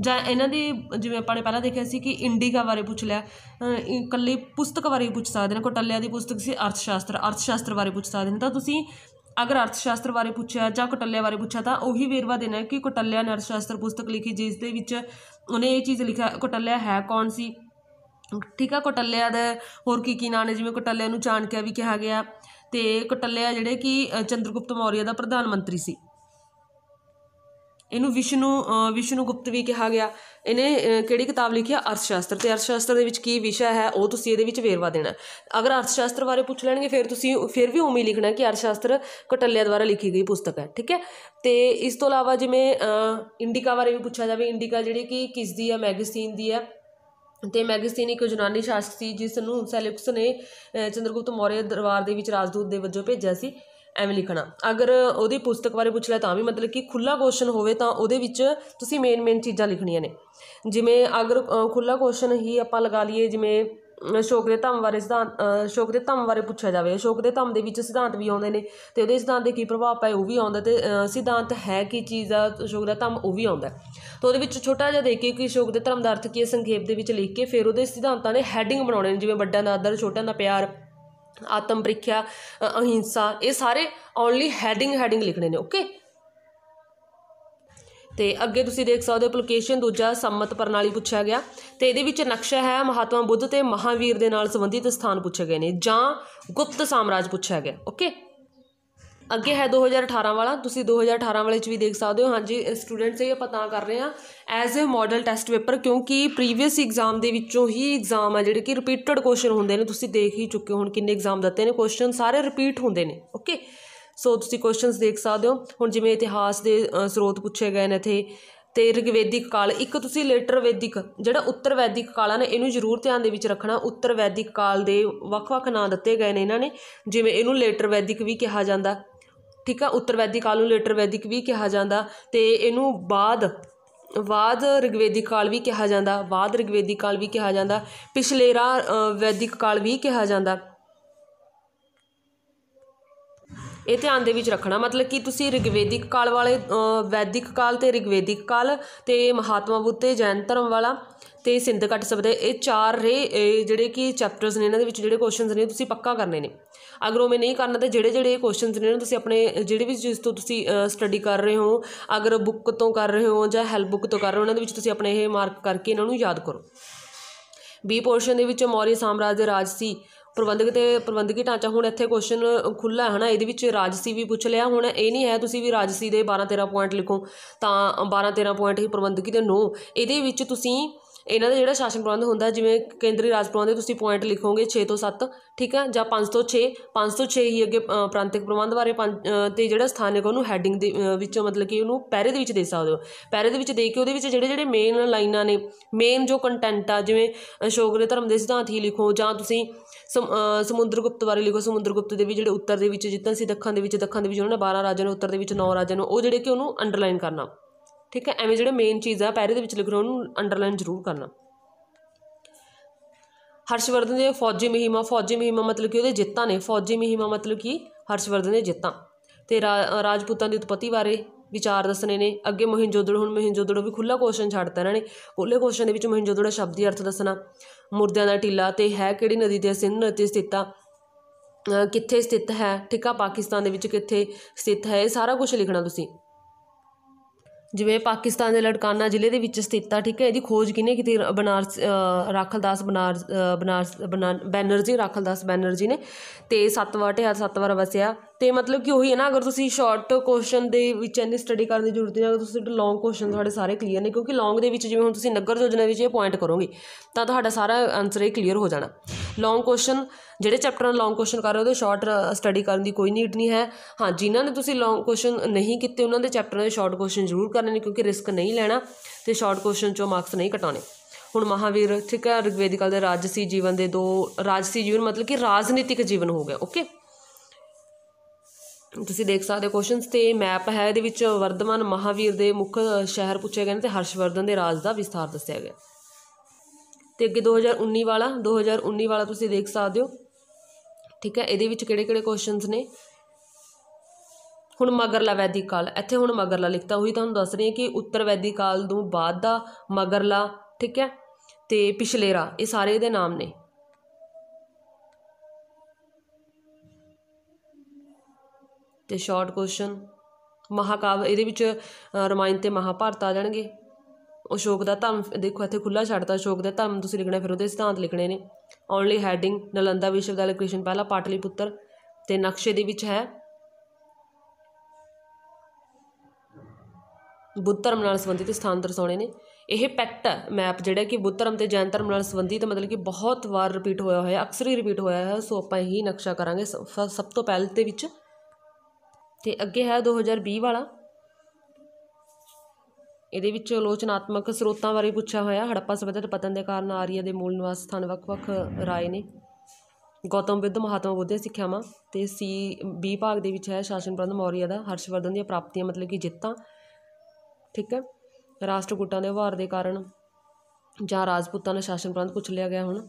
ਜਾਂ ਇਹਨਾਂ ਦੀ ਜਿਵੇਂ ਆਪਾਂ ਨੇ ਪਹਿਲਾਂ ਦੇਖਿਆ ਸੀ ਕਿ ਇੰਡੀਕਾ ਬਾਰੇ ਪੁੱਛ ਲਿਆ ਇਕੱਲੀ ਪੁਸਤਕ ਬਾਰੇ ਪੁੱਛ ਸਕਦੇ ਨੇ ਕਟੱਲਿਆ ਦੀ ਪੁਸਤਕ ਸੀ ਅਰਥ ਸ਼ਾਸਤਰ ਅਰਥ ਸ਼ਾਸਤਰ ਬਾਰੇ ਪੁੱਛ ਸਕਦੇ ਨੇ ਤਾਂ ਤੁਸੀਂ ਅਗਰ ਅਰਥ ਸ਼ਾਸਤਰ ਬਾਰੇ ਪੁੱਛਿਆ ਜਾਂ ਕਟੱਲਿਆ ਬਾਰੇ ਪੁੱਛਿਆ ਤਾਂ ਉਹੀ ਵੇਰਵਾ ਦੇਣਾ ਕਿ ਕਟੱਲਿਆ ਨੇ ਅਰਥ ਸ਼ਾਸਤਰ ਪੁਸਤਕ ਲਿਖੀ ਜਿਸ ਦੇ ਵਿੱਚ ਉਹਨੇ ਇਹ ਚੀਜ਼ ਲਿਖਿਆ ਕਟੱਲਿਆ ਹੈ ਕੌਣ ਸੀ ਠੀਕ ਆ ਕਟੱਲਿਆ ਦਾ ਹੋਰ ਕੀ ਕੀ ਨਾਂ ਨੇ ਜਿਵੇਂ ਕਟੱਲਿਆ ਨੂੰ ਚਾਣਕਿਆ ਵੀ ਕਿਹਾ ਗਿਆ ਤੇ ਕਟੱਲਿਆ ਜਿਹੜੇ ਕਿ ਚੰਦਰਗੁਪਤ ਮੌਰੀਆ ਦਾ ਪ੍ਰਧਾਨ ਮੰਤਰੀ ਸੀ ਇਹਨੂੰ ਵਿਸ਼ਨੂੰ ਵਿਸ਼ਨੂ ਗੁਪਤ ਵੀ ਕਿਹਾ ਗਿਆ ਇਹਨੇ ਕਿਹੜੀ ਕਿਤਾਬ ਲਿਖੀ ਆ ਅਰਥਸ਼ਾਸਤਰ ਤੇ ਅਰਥਸ਼ਾਸਤਰ ਦੇ ਵਿੱਚ ਕੀ ਵਿਸ਼ਾ ਹੈ ਉਹ ਤੁਸੀਂ ਇਹਦੇ ਵਿੱਚ ਵੇਰਵਾ ਦੇਣਾ ਅਗਰ ਅਰਥਸ਼ਾਸਤਰ ਬਾਰੇ ਪੁੱਛ ਲੈਣਗੇ ਫਿਰ ਤੁਸੀਂ ਫਿਰ ਵੀ ਉਮੀ ਲਿਖਣਾ ਕਿ ਅਰਥਸ਼ਾਸਤਰ ਕਟੱਲਿਆ ਦੁਆਰਾ ਲਿਖੀ ਗਈ ਪੁਸਤਕ ਹੈ ਠੀਕ ਹੈ ਤੇ ਇਸ ਤੋਂ ਇਲਾਵਾ ਜਿਵੇਂ ਇੰਡੀਕਾ ਬਾਰੇ ਵੀ ਪੁੱਛਿਆ ਜਾਵੇ ਇੰਡੀਕਾ ਜਿਹੜੀ ਕਿ ਕਿਸ ਦੀ ਹੈ ਮੈਗਜ਼ੀਨ ਦੀ ਹੈ ਤੇ ਮੈਗਸਤੀਨ ਇੱਕ ਜਨਾਨੀ ਸ਼ਾਸਕ ਸੀ ਜਿਸ ਨੂੰ ਸੈਲਿਕਸ ਨੇ ਚੰਦਰਗੁਪਤ ਮੌਰੀਆ ਦਰਬਾਰ ਦੇ ਵਿੱਚ ਰਾਜਦੂਤ ਦੇ ਵਜੋਂ ਭੇਜਿਆ ਸੀ ਐਵੇਂ ਲਿਖਣਾ ਅਗਰ ਉਹਦੀ ਪੁਸਤਕ ਬਾਰੇ ਪੁੱਛ ਲੈ ਤਾਂ ਵੀ ਮਤਲਬ ਕਿ ਖੁੱਲਾ ਕੁਐਸਚਨ ਹੋਵੇ ਤਾਂ ਉਹਦੇ ਵਿੱਚ ਤੁਸੀਂ ਮੇਨ ਮੇਨ ਚੀਜ਼ਾਂ ਲਿਖਣੀਆਂ ਨੇ ਜਿਵੇਂ ਅਗਰ ਖੁੱਲਾ ਕੁਐਸਚਨ ਹੀ ਆਪਾਂ ਲਗਾ ਲਈਏ ਜਿਵੇਂ ਅਸ਼ੋਕ ਦੇ ਧੰਮ ਬਾਰੇ ਸਿਧਾਂਤ ਅਸ਼ੋਕ ਦੇ ਧੰਮ ਬਾਰੇ ਪੁੱਛਿਆ ਜਾਵੇ ਅਸ਼ੋਕ ਦੇ ਧੰਮ ਦੇ ਵਿੱਚ ਸਿਧਾਂਤ ਵੀ ਆਉਂਦੇ ਨੇ ਤੇ ਉਹਦੇ ਸਿਧਾਂਤ ਦੇ ਕੀ ਪ੍ਰਭਾਵ ਪਏ ਉਹ ਵੀ ਆਉਂਦਾ ਤੇ ਸਿਧਾਂਤ ਹੈ ਕੀ ਚੀਜ਼ ਆ ਅਸ਼ੋਕ ਦਾ ਧੰਮ ਉਹ ਵੀ ਆਉਂਦਾ ਤਾਂ ਉਹਦੇ ਵਿੱਚ ਛੋਟਾ ਜਿਹਾ ਕੇ ਕਿ ਅਸ਼ੋਕ ਦੇ ਧਰਮ ਦਾ ਅਰਥ ਕੀ ਹੈ ਸੰਖੇਪ ਦੇ ਵਿੱਚ ਲਿਖ ਕੇ ਫਿਰ ਉਹਦੇ ਸਿਧਾਂਤਾਂ ਦੇ ਹੈਡਿੰਗ ਬਣਾਉਣੇ ਨੇ ਜਿਵੇਂ ਵੱਡਿਆਂ ਦਾ ਆਦਰ ਛੋਟਿਆਂ ਦਾ ਪਿਆਰ ਆਤਮ ਪ੍ਰੀਖਿਆ ਅਹਿੰਸਾ ਇਹ ਸਾਰੇ ਓਨਲੀ ਹੈਡਿੰਗ ਹੈਡਿੰਗ ਲਿਖਣੇ ਨੇ ਓਕੇ ਤੇ ਅੱਗੇ ਤੁਸੀਂ ਦੇਖ ਸਕਦੇ ਹੋ ਅਪਲੀਕੇਸ਼ਨ ਦੂਜਾ ਸੰਮਤ ਪ੍ਰਣਾਲੀ ਪੁੱਛਿਆ ਗਿਆ ਤੇ ਇਹਦੇ ਵਿੱਚ ਨਕਸ਼ਾ ਹੈ ਮਹਾਤਮਾ ਬੁੱਧ ਤੇ ਮਹਾਵੀਰ ਦੇ ਨਾਲ ਸੰਬੰਧਿਤ ਸਥਾਨ ਪੁੱਛੇ ਗਏ ਨੇ ਜਾਂ ਗੁਪਤ ਸਾਮਰਾਜ ਪੁੱਛਿਆ ਗਿਆ ਓਕੇ ਅੱਗੇ ਹੈ 2018 ਵਾਲਾ ਤੁਸੀਂ 2018 ਵਾਲੇ ਚ ਵੀ ਦੇਖ ਸਕਦੇ ਹੋ ਹਾਂਜੀ ਸਟੂਡੈਂਟਸ ਇਹ ਪਤਾ ਕਰ ਰਹੇ ਆ as a model test paper ਕਿਉਂਕਿ ਪ੍ਰੀਵੀਅਸ ਐਗਜ਼ਾਮ ਦੇ ਵਿੱਚੋਂ ਹੀ ਐਗਜ਼ਾਮ ਆ ਜਿਹੜੇ ਕਿ ਰਿਪੀਟਡ ਕੁਐਸਚਨ ਹੁੰਦੇ ਨੇ ਤੁਸੀਂ ਦੇਖ ਹੀ ਚੁੱਕੇ ਹੋ ਹੁਣ ਕਿੰਨੇ ਐਗਜ਼ਾਮ ਦਿੱਤੇ ਨੇ ਕੁਐਸਚਨ ਸਾਰੇ ਰਿਪੀਟ ਹੁੰਦੇ ਨੇ ਓਕੇ ਸੋ ਤੁਸੀਂ ਕੁਐਸਚਨਸ ਦੇਖ ਸਕਦੇ ਹੋ ਹੁਣ ਜਿਵੇਂ ਇਤਿਹਾਸ ਦੇ ਸਰੋਤ ਪੁੱਛੇ ਗਏ ਨੇ ਇਥੇ ਤੇ ਰਿਗਵੈਦਿਕ ਕਾਲ ਇੱਕ ਤੁਸੀਂ ਲੇਟਰ ਵੈਦਿਕ ਜਿਹੜਾ ਉੱਤਰ ਵੈਦਿਕ ਕਾਲ ਆ ਨਾ ਇਹਨੂੰ ਜ਼ਰੂਰ ਧਿਆਨ ਦੇ ਵਿੱਚ ਰੱਖਣਾ ਉੱਤਰ ਵੈਦਿਕ ਕਾਲ ਦੇ ਵੱਖ-ਵੱਖ ਨਾਂ ਦਿੱਤੇ ਗਏ ਨੇ ਇਹਨਾਂ ਨੇ ਜਿਵੇਂ ਇਹਨੂੰ ਲੇਟਰ ਵੈਦਿਕ ਵੀ ਕਿਹਾ ਜਾਂਦਾ ਠੀਕ ਆ ਉੱਤਰ ਵੈਦਿਕ ਕਾਲ ਨੂੰ ਲੇਟਰ ਵੈਦਿਕ ਵੀ ਕਿਹਾ ਜਾਂਦਾ ਤੇ ਇਹਨੂੰ ਬਾਅਦ ਬਾਅਦ ਰਿਗਵੈਦਿਕ ਕਾਲ ਵੀ ਕਿਹਾ ਜਾਂਦਾ ਬਾਅਦ ਰਿਗਵੈਦਿਕ ਕਾਲ ਵੀ ਕਿਹਾ ਜਾਂਦਾ ਪਿਛਲੇ ਰਾ ਵੈਦਿਕ ਕਾਲ ਵੀ ਕਿਹਾ ਜਾਂਦਾ ਇਹ ਧਿਆਨ ਦੇ ਵਿੱਚ ਰੱਖਣਾ ਮਤਲਬ ਕਿ ਤੁਸੀਂ ਰਿਗਵੈਦਿਕ ਕਾਲ ਵਾਲੇ ਵੈਦਿਕ ਕਾਲ ਤੇ ਰਿਗਵੈਦਿਕ ਕਾਲ ਤੇ ਮਹਾਤਮਾ ਬੁੱਧ ਤੇ ਜੈਨ ਧਰਮ ਵਾਲਾ ਤੇ ਸਿੰਧ ਘਟ ਸਬਦ ਇਹ ਚਾਰ ਰੇ ਜਿਹੜੇ ਕਿ ਚੈਪਟਰਸ ਨੇ ਇਹਨਾਂ ਦੇ ਵਿੱਚ ਜਿਹੜੇ ਕੁਐਸਚਨਸ ਨੇ ਤੁਸੀਂ ਪੱਕਾ ਕਰਨੇ ਨੇ ਅਗਰ ਉਹ ਮੈਂ ਨਹੀਂ ਕਰਨਾ ਤੇ ਜਿਹੜੇ ਜਿਹੜੇ ਕੁਐਸਚਨਸ ਨੇ ਇਹਨਾਂ ਤੁਸੀਂ ਆਪਣੇ ਜਿਹੜੇ ਵੀ ਜਿਸ ਤੋਂ ਤੁਸੀਂ ਸਟੱਡੀ ਕਰ ਰਹੇ ਹੋ ਅਗਰ ਬੁੱਕ ਤੋਂ ਕਰ ਰਹੇ ਹੋ ਜਾਂ ਹੈਲਪ ਬੁੱਕ ਤੋਂ ਕਰ ਰਹੇ ਹੋ ਉਹਨਾਂ ਦੇ ਵਿੱਚ ਤੁਸੀਂ ਆਪਣੇ ਇਹ ਮਾਰਕ ਕਰਕੇ ਇਹਨਾਂ ਨੂੰ ਯਾਦ ਕਰੋ ਬੀ ਪੋਰਸ਼ਨ ਦੇ ਵਿੱਚ ਮੌਰੀਆ ਸਾਮਰਾਜ ਦੇ ਰਾਜ ਸੀ ਪ੍ਰਬੰਧਕ ਤੇ ਪ੍ਰਬੰਧਕੀ ਢਾਂਚਾ ਹੁਣ ਇੱਥੇ ਕੁਐਸਚਨ ਖੁੱਲਾ ਹੈ ਹਨਾ ਇਹਦੇ ਵਿੱਚ ਰਾਜਸੀ ਵੀ ਪੁੱਛ ਲਿਆ ਹੁਣ ਇਹ ਨਹੀਂ ਹੈ ਤੁਸੀਂ ਵੀ ਰਾਜਸੀ ਦੇ 12 13 ਪੁਆਇੰਟ ਲਿਖੋ ਤਾਂ 12 13 ਪੁਆਇੰਟ ਹੀ ਪ੍ਰਬੰਧਕੀ ਦੇ ਨੋ ਇਹਦੇ ਵਿੱਚ ਤੁਸੀਂ ਇਹਨਾਂ ਦਾ ਜਿਹੜਾ ਸ਼ਾਸਨ ਪ੍ਰਬੰਧ ਹੁੰਦਾ ਜਿਵੇਂ ਕੇਂਦਰੀ ਰਾਜ ਪ੍ਰਬੰਧ ਦੇ ਤੁਸੀਂ ਪੁਆਇੰਟ ਲਿਖੋਗੇ 6 ਤੋਂ 7 ਠੀਕ ਹੈ ਜਾਂ 5 ਤੋਂ 6 5 ਤੋਂ 6 ਹੀ ਅੱਗੇ ਪ੍ਰਾਂਤਿਕ ਪ੍ਰਬੰਧ ਬਾਰੇ ਤੇ ਜਿਹੜਾ ਸਥਾਨਕ ਉਹਨੂੰ ਹੈਡਿੰਗ ਦੇ ਵਿੱਚੋਂ ਮਤਲਬ ਕਿ ਉਹਨੂੰ ਪੈਰੇ ਦੇ ਵਿੱਚ ਦੇ ਸਕਦੇ ਹੋ ਪੈਰੇ ਦੇ ਵਿੱਚ ਦੇ ਕੇ ਉਹਦੇ ਵਿੱਚ ਜਿਹੜੇ ਜਿਹੜੇ ਮੇਨ ਲਾਈਨਾਂ ਨੇ ਮੇਨ ਜੋ ਕੰਟੈਂਟ ਆ ਜਿਵੇਂ ਅਸ਼ੋਕ ਦੇ ਧਰਮ ਦੇ ਸਿਧਾਂਤ ਹੀ ਲਿਖੋ ਜਾਂ ਤੁਸੀਂ ਸਮੁੰਦਰਗੁਪਤ ਬਾਰੇ ਲਿਖੋ ਸਮੁੰਦਰਗੁਪਤ ਦੇ ਵੀ ਜਿਹੜੇ ਉੱਤਰ ਦੇ ਵਿੱਚ ਜਿੱਦਾਂ ਸੀ ਦੱਖਣ ਦੇ ਵਿੱਚ ਦੱਖਣ ਦੇ ਵਿੱਚ ਉਹਨਾਂ ਨੇ 12 ਰਾਜਿਆਂ ਨੂੰ ਉੱਤਰ ਦੇ ਵਿੱਚ 9 ਰਾਜਿਆਂ ਨੂੰ ਉਹ ਜਿਹੜੇ ਕਿ ਉਹਨੂੰ ਅੰਡਰਲਾਈਨ ਕਰਨਾ ਠੀਕ ਹੈ ਐਵੇਂ ਜਿਹੜਾ ਮੇਨ ਚੀਜ਼ ਆ ਪੈਰੇ ਦੇ ਵਿੱਚ ਲਿਖਣਾ ਉਹਨੂੰ ਅੰਡਰਲਾਈਨ ਜ਼ਰੂਰ ਕਰਨਾ ਹਰਸ਼ਵਰਧਨ ਦੇ ਫੌਜੀ ਮਹਿਮਾ ਫੌਜੀ ਮਹਿਮਾ ਮਤਲਬ ਕਿ ਉਹਦੇ ਜਿੱਤਾਂ ਨੇ ਫੌਜੀ ਮਹਿਮਾ ਮਤਲਬ ਕਿ ਹਰਸ਼ਵਰਧਨ ਦੇ ਜਿੱਤਾਂ ਤੇ ਰਾਜਪੂਤਾਂ ਦੀ ਉਤਪਤੀ ਬਾਰੇ ਵਿਚਾਰ ਦੱਸਣੇ ਨੇ ਅੱਗੇ ਮੋਹਿੰਜੋਦੜੋ ਹੁਣ ਮੋਹਿੰਜੋਦੜੋ ਵੀ ਖੁੱਲਾ ਕੁਐਸਚਨ ਛੱਡਤਾ ਇਹਨਾਂ ਨੇ ਉਹਲੇ ਕੁਐਸਚਨ ਦੇ ਵਿੱਚ ਮੋਹਿੰਜੋਦੜੋ ਸ਼ਬਦੀ ਅਰਥ ਦੱਸਣਾ ਮੁਰਦਿਆਂ ਦਾ ਟਿੱਲਾ ਤੇ ਹੈ ਕਿਹੜੀ ਨਦੀ ਦੇ ਸਿੰਧ ਨਦੀ ਸਥਿਤ ਆ ਕਿੱਥੇ ਸਥਿਤ ਹੈ ਠਿਕਾ ਪਾਕਿਸਤਾਨ ਦੇ ਵਿੱਚ ਕਿੱਥੇ ਸਥਿਤ ਹੈ ਇਹ ਸਾਰਾ ਕੁਝ ਲਿਖਣਾ ਤੁਸੀਂ ਜਿਵੇਂ ਪਾਕਿਸਤਾਨ ਦੇ ਲੜਕਾਨਾ ਜ਼ਿਲ੍ਹੇ ਦੇ ਵਿੱਚ ਸਥਿਤ ਆ ਠੀਕ ਹੈ ਇਹਦੀ ਖੋਜ ਕਿਨੇ ਕੀਤੀ ਬਨਾਰ ਰਾਖਲਦਾਸ ਬਨਾਰ ਬਨਾਰ ਬੈਨਰਜੀ ਰਾਖਲਦਾਸ ਬੈਨਰਜੀ ਨੇ ਤੇ 7 ਵਾਰ ਢੇਰ ਵਾਰ ਵਸਿਆ ਤੇ ਮਤਲਬ ਕਿ ਉਹੀ ਹੈ ਨਾ ਅਗਰ ਤੁਸੀਂ ਸ਼ਾਰਟ ਕੁਐਸਚਨ ਦੇ ਵਿੱਚ ਇੰਨੀ ਸਟੱਡੀ ਕਰਨ ਦੀ ਜ਼ਰੂਰਤ ਨਹੀਂ ਅਗਰ ਤੁਸੀਂ ਲੌਂਗ ਕੁਐਸਚਨ ਤੁਹਾਡੇ ਸਾਰੇ ਕਲੀਅਰ ਨੇ ਕਿਉਂਕਿ ਲੌਂਗ ਦੇ ਵਿੱਚ ਜਿਵੇਂ ਹੁਣ ਤੁਸੀਂ ਨਗਰ ਯੋਜਨਾ ਵਿੱਚ ਇਹ ਪੁਆਇੰਟ ਕਰੋਗੇ ਤਾਂ ਤੁਹਾਡਾ ਸਾਰਾ ਆਨਸਰ ਇਹ ਕਲੀਅਰ ਹੋ ਜਾਣਾ ਲੌਂਗ ਕੁਐਸਚਨ ਜਿਹੜੇ ਚੈਪਟਰ ਨਾਲ ਲੌਂਗ ਕੁਐਸਚਨ ਕਰ ਰਹੇ ਉਹਦੇ ਸ਼ਾਰਟ ਸਟੱਡੀ ਕਰਨ ਦੀ ਕੋਈ ਨੀਡ ਨਹੀਂ ਹੈ ਹਾਂ ਜਿਨ੍ਹਾਂ ਨੇ ਤੁਸੀਂ ਲੌਂਗ ਕੁਐਸਚਨ ਨਹੀਂ ਕੀਤੇ ਉਹਨਾਂ ਦੇ ਚੈਪਟਰਾਂ ਦੇ ਸ਼ਾਰਟ ਕੁਐਸਚਨ ਜ਼ਰੂਰ ਕਰਨੇ ਨੇ ਕਿਉਂਕਿ ਰਿਸਕ ਨਹੀਂ ਲੈਣਾ ਤੇ ਸ਼ਾਰਟ ਕੁਐਸਚਨ ਚੋਂ ਮਾਰਕਸ ਨਹੀਂ ਕਟਾਉਣੇ ਹੁਣ ਮਹਾਵੀਰ ਠੀਕ ਹੈ ਰਿਗਵੇਦਿਕਲ ਦੇ ਰਾਜਸੀ ਜੀਵਨ ਦੇ ਦੋ ਰਾਜਸੀ ਜੀਵਨ ਮਤਲਬ ਕਿ ਰਾਜਨੀਤਿਕ ਜੀਵਨ ਹੋ ਗਿਆ ਓਕੇ ਤੁਸੀਂ ਦੇਖ ਸਕਦੇ ਹੋ ਕੁਐਸਚਨਸ ਤੇ ਮੈਪ ਹੈ ਇਹਦੇ ਵਿੱਚ ਵਰਧਮਾਨ ਮਹਾਵੀਰ ਦੇ ਮੁੱਖ ਸ਼ਹਿਰ ਪੁੱਛੇ ਗਏ ਨੇ ਤੇ ਹਰਸ਼ਵਰਧਨ ਦੇ ਰਾਜ ਦਾ ਵਿਸਥਾਰ ਦੱਸਿਆ ਗਿਆ ਤੇ ਅੱਗੇ 2019 ਵਾਲਾ 2019 ਵਾਲਾ ਤੁਸੀਂ ਦੇਖ ਸਕਦੇ ਹੋ ਠੀਕ ਹੈ ਇਹਦੇ ਵਿੱਚ ਕਿਹੜੇ-ਕਿਹੜੇ ਕੁਐਸਚਨਸ ਨੇ ਹੁਣ ਮਗਰਲਾ ਵੈਦਿਕ ਕਾਲ ਇੱਥੇ ਹੁਣ ਮਗਰਲਾ ਲਿਖਤਾ ਹੋਈ ਤੁਹਾਨੂੰ ਦੱਸ ਰਹੀ ਹਾਂ ਕਿ ਉੱਤਰ ਵੈਦਿਕ ਕਾਲ ਤੋਂ ਬਾਅਦ ਦਾ ਮਗਰਲਾ ਠੀਕ ਹੈ ਤੇ ਪਿਛਲੇਰਾ ਇਹ ਸਾਰੇ ਇਹਦੇ ਨਾਮ ਨੇ ਤੇ ਸ਼ਾਰਟ ਕੁਐਸਚਨ ਮਹਾਕਾਵ ਇਹਦੇ ਵਿੱਚ ਰਮਾਇਣ ਤੇ ਮਹਾਭਾਰਤ ਆ ਜਾਣਗੇ ਅਸ਼ੋਕ ਦਾ ਧਰਮ ਦੇਖੋ ਇੱਥੇ ਖੁੱਲਾ ਛੱਡਤਾ ਅਸ਼ੋਕ ਦਾ ਧਰਮ ਤੁਸੀਂ ਲਿਖਣਾ ਫਿਰ ਉਹਦੇ ਸਿਧਾਂਤ ਲਿਖਣੇ ਨੇ ਓਨਲੀ ਹੈਡਿੰਗ ਨਲੰਦਾ ਵਿਸ਼ਵਵਿਦਿਆਲਾ ਕ੍ਰਿਸ਼ਨ ਪਹਿਲਾ ਪਾਟਲੀ ਪੁੱਤਰ ਤੇ ਨਕਸ਼ੇ ਦੇ ਵਿੱਚ ਹੈ ਬੁੱਧ ਧਰਮ ਨਾਲ ਸੰਬੰਧਿਤ ਸਥਾਨ ਦਰਸਾਉਣੇ ਨੇ ਇਹ ਪੈਕਟ ਮੈਪ ਜਿਹੜਾ ਕਿ ਬੁੱਧ ਧਰਮ ਤੇ ਜੈਨ ਧਰਮ ਨਾਲ ਸੰਬੰਧਿਤ ਮਤਲਬ ਕਿ ਬਹੁਤ ਵਾਰ ਰਿਪੀਟ ਹੋਇਆ ਹੋਇਆ ਅਕਸਰ ਹੀ ਰਿਪੀਟ ਹੋਇਆ ਹੈ ਸੋ ਆਪਾਂ ਇਹੀ ਨਕਸ਼ਾ ਕਰਾਂਗੇ ਸਭ ਤੋਂ ਪਹਿਲ ਤੇ ਵਿੱਚ ਤੇ ਅੱਗੇ ਹੈ 2020 ਵਾਲਾ ਇਹਦੇ ਵਿੱਚ ਆਲੋਚਨਾਤਮਕ ਸਰੋਤਾਂ ਬਾਰੇ ਪੁੱਛਿਆ ਹੋਇਆ ਹੜੱਪਾ ਸਭਿਅਤਾ ਦੇ ਪਤਨ ਦੇ ਕਾਰਨ ਆਰੀਆ ਦੇ ਮੂਲ ਨਿਵਾਸ ਸਥਾਨ ਵੱਖ-ਵੱਖ ਰਾਏ ਨੇ ਗੌਤਮ ਬੁੱਧ ਮਹਾਤਮਾ ਬੁੱਧ ਦੇ ਸਿੱਖਿਆਵਾਂ ਤੇ ਸੀ ਬੀ ਭਾਗ ਦੇ ਵਿੱਚ ਹੈ ਸ਼ਾਸਨ ਪ੍ਰਬੰਧ ਮੌਰੀਆ ਦਾ ਹਰਸ਼ਵਰਧਨ ਦੀਆਂ ਪ੍ਰਾਪਤੀਆਂ ਮਤਲਬ ਕਿ ਜਿੱਤਾਂ ਠੀਕ ਹੈ ਗੁੱਟਾਂ ਦੇ ਉਭਾਰ ਦੇ ਕਾਰਨ ਜਾਂ ਰਾਜਪੂਤਾਂ ਦਾ ਸ਼ਾਸਨ ਪ੍ਰਬੰਧ ਪੁੱਛ ਲਿਆ ਗਿਆ ਹੁਣ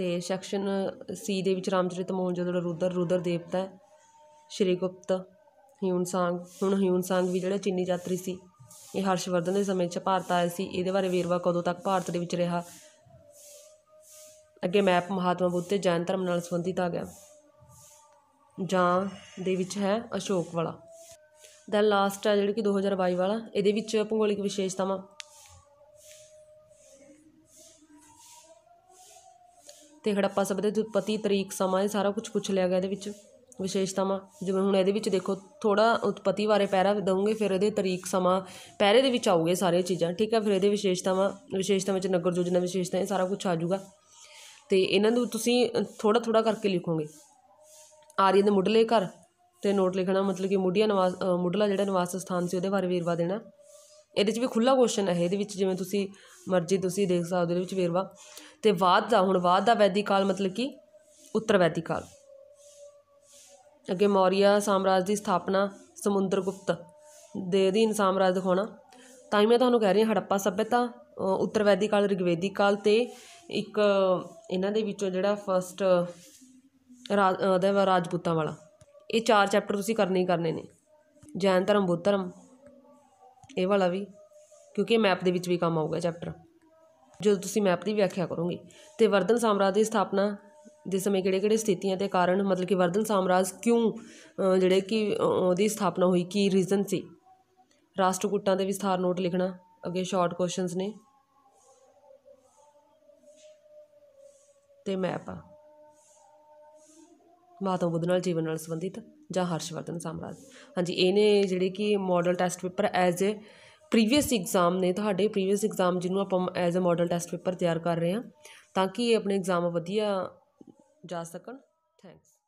ਤੇ ਸੈਕਸ਼ਨ ਸੀ ਦੇ ਵਿੱਚ ਰਾਮਚਰਿਤ ਮੋਹਨ ਜਿਹੜਾ ਰੁਦਰ ਰੁਦਰ ਦੇਵਤਾ ਸ਼੍ਰੀ ਗੁਪਤ ਹਿਊਨ ਸਾਂਗ ਹੁਣ ਹਿਊਨ ਸਾਂਗ ਵੀ ਜਿਹੜਾ ਚੀਨੀ ਯਾਤਰੀ ਸੀ ਇਹ ਹਰਸ਼ਵਰਧਨ ਦੇ ਸਮੇਂ 'ਚ ਭਾਰਤ ਆਇਆ ਸੀ ਇਹਦੇ ਬਾਰੇ ਵੇਰਵਾ ਕਦੋਂ ਤੱਕ ਭਾਰਤ ਦੇ ਵਿੱਚ ਰਿਹਾ ਅੱਗੇ ਮੈਪ ਮਹਾਤਮਾ ਬੁੱਧ ਤੇ ਜੈਨ ਧਰਮ ਨਾਲ ਸੰਬੰਧਿਤ ਆ ਗਿਆ ਜਾਂ ਦੇ ਵਿੱਚ ਹੈ ਅਸ਼ੋਕ ਵਾਲਾ ਦਾ ਲਾਸਟ ਹੈ ਜਿਹੜੀ ਕਿ 2022 ਵਾਲਾ ਇਹਦੇ ਵਿੱਚ ਭੂਗੋਲਿਕ ਵਿਸ਼ੇਸ਼ਤਾਵਾਂ ਤੇ ਹੜੱਪਾ ਸਭਿਅਤਾ ਦੇ ਉਤਪਤੀ ਤਰੀਕ ਸਮਾਂ ਇਹ ਸਾਰਾ ਕੁਝ ਪੁੱਛ ਲਿਆ ਗਿਆ ਇਹਦੇ ਵਿੱਚ ਵਿਸ਼ੇਸ਼ਤਾਵਾਂ ਜਿਵੇਂ ਹੁਣ ਇਹਦੇ ਵਿੱਚ ਦੇਖੋ ਥੋੜਾ ਉਤਪਤੀ ਬਾਰੇ ਪੈਰਾ ਦਊਂਗੇ ਫਿਰ ਇਹਦੇ ਤਰੀਕ ਸਮਾਂ ਪੈਰੇ ਦੇ ਵਿੱਚ ਆਉਗੇ ਸਾਰੇ ਚੀਜ਼ਾਂ ਠੀਕ ਹੈ ਫਿਰ ਇਹਦੇ ਵਿਸ਼ੇਸ਼ਤਾਵਾਂ ਵਿਸ਼ੇਸ਼ਤਾ ਵਿੱਚ ਨਗਰ ਯੋਜਨਾ ਵਿਸ਼ੇਸ਼ਤਾ ਇਹ ਸਾਰਾ ਕੁਝ ਆ ਜਾਊਗਾ ਤੇ ਇਹਨਾਂ ਨੂੰ ਤੁਸੀਂ ਥੋੜਾ ਥੋੜਾ ਕਰਕੇ ਲਿਖੋਗੇ ਆਰੀਆ ਦੇ ਮੁੱਢਲੇ ਘਰ ਤੇ ਨੋਟ ਲਿਖਣਾ ਮਤਲਬ ਕਿ ਮੁੱਢਿਆ ਨਿਵਾਸ ਮੁੱਢਲਾ ਜਿਹੜਾ ਨਿਵਾਸ ਸਥਾਨ ਸੀ ਉਹਦੇ ਬਾਰੇ ਵੇਰਵਾ ਦੇਣਾ ਇਹਦੇ 'ਚ ਵੀ ਖੁੱਲਾ ਕੁਐਸਚਨ ਹੈ ਇਹਦੇ ਵਿੱਚ ਜਿਵੇਂ ਤੁਸੀਂ ਮਰਜ਼ੀ ਤੁਸੀਂ ਦੇਖ ਸਕਦੇ ਹੋ ਇਹਦੇ ਵਿੱਚ ਵੇਰਵਾ ਤੇ ਬਾਅਦ ਦਾ ਹੁਣ ਬਾਅਦ ਦਾ ਵੈਦਿਕ ਕਾਲ ਮਤਲਬ ਕੀ ਉੱਤਰ ਵੈਦਿਕ ਕਾਲ ਅੱਗੇ ਮੌਰੀਆ ਸਾਮਰਾਜ ਦੀ ਸਥਾਪਨਾ ਸਮੁੰਦਰਗੁਪਤ ਦੇ ਅਧੀਨ ਸਾਮਰਾਜ ਦਿਖਾਉਣਾ ਤਾਂ ਹੀ ਮੈਂ ਤੁਹਾਨੂੰ ਕਹਿ ਰਹੀ ਹਾਂ ਹੜੱਪਾ ਸਭਿਅਤਾ ਉੱਤਰ ਵੈਦਿਕ ਕਾਲ ਰਿਗਵੇਦਿਕ ਕਾਲ ਤੇ ਇੱਕ ਇਹਨਾਂ ਦੇ ਵਿੱਚੋਂ ਜਿਹੜਾ ਫਸਟ ਰਾਜ ਉਹਦਾ ਰਾਜਪੂਤਾਂ ਵਾਲਾ ਇਹ ਚਾਰ ਚੈਪਟਰ ਤੁਸੀਂ ਕਰਨੇ ਹੀ ਕਰਨੇ ਨੇ ਜੈਨ ਧਰਮ ਬੁੱਧ ਧਰਮ ਇਹ ਵਾਲਾ ਵੀ ਕਿਉਂਕਿ ਮੈਪ ਦੇ ਵਿੱਚ ਵੀ ਕੰਮ ਆਊਗਾ ਚੈਪਟਰ ਜਦੋਂ ਤੁਸੀਂ ਮੈਪ ਦੀ ਵਿਆਖਿਆ ਕਰੋਗੇ ਤੇ ਵਰਧਨ ਸਾਮਰਾਜ ਦੀ ਸਥਾਪਨਾ ਦੇ ਸਮੇਂ ਕਿਹੜੇ-ਕਿਹੜੇ ਸਥਿਤੀਆਂ ਤੇ ਕਾਰਨ ਮਤਲਬ ਕਿ ਵਰਧਨ ਸਾਮਰਾਜ ਕਿਉਂ ਜਿਹੜੇ ਕਿ ਉਹਦੀ ਸਥਾਪਨਾ ਹੋਈ ਕੀ ਰੀਜ਼ਨ ਸੀ ਰਾਸ਼ਟਰਕੂਟਾਂ ਦੇ ਵਿਸਥਾਰ ਨੋਟ ਲਿਖਣਾ ਅੱਗੇ ਸ਼ਾਰਟ ਕੁਐਸਚਨਸ ਨੇ ਤੇ ਮੈਪ ਆ ਮਾਤਾ ਬੁੱਧ ਨਾਲ ਜੀਵਨ ਨਾਲ ਸੰਬੰਧਿਤ ਜਾਂ ਹਰਸ਼ਵਰਧਨ ਸਾਮਰਾਜ ਹਾਂਜੀ ਇਹਨੇ ਜਿਹੜੇ ਕਿ model test paper as a previous exam ਨੇ ਤੁਹਾਡੇ ਪ੍ਰੀਵੀਅਸ ਐਗਜ਼ਾਮ ਜਿਹਨੂੰ ਆਪਾਂ as a model test paper ਤਿਆਰ ਕਰ ਰਹੇ ਹਾਂ ਤਾਂ ਕਿ ਇਹ ਆਪਣੇ ਐਗਜ਼ਾਮ ਵਧੀਆ ਜਾ ਸਕਣ ਥੈਂਕਸ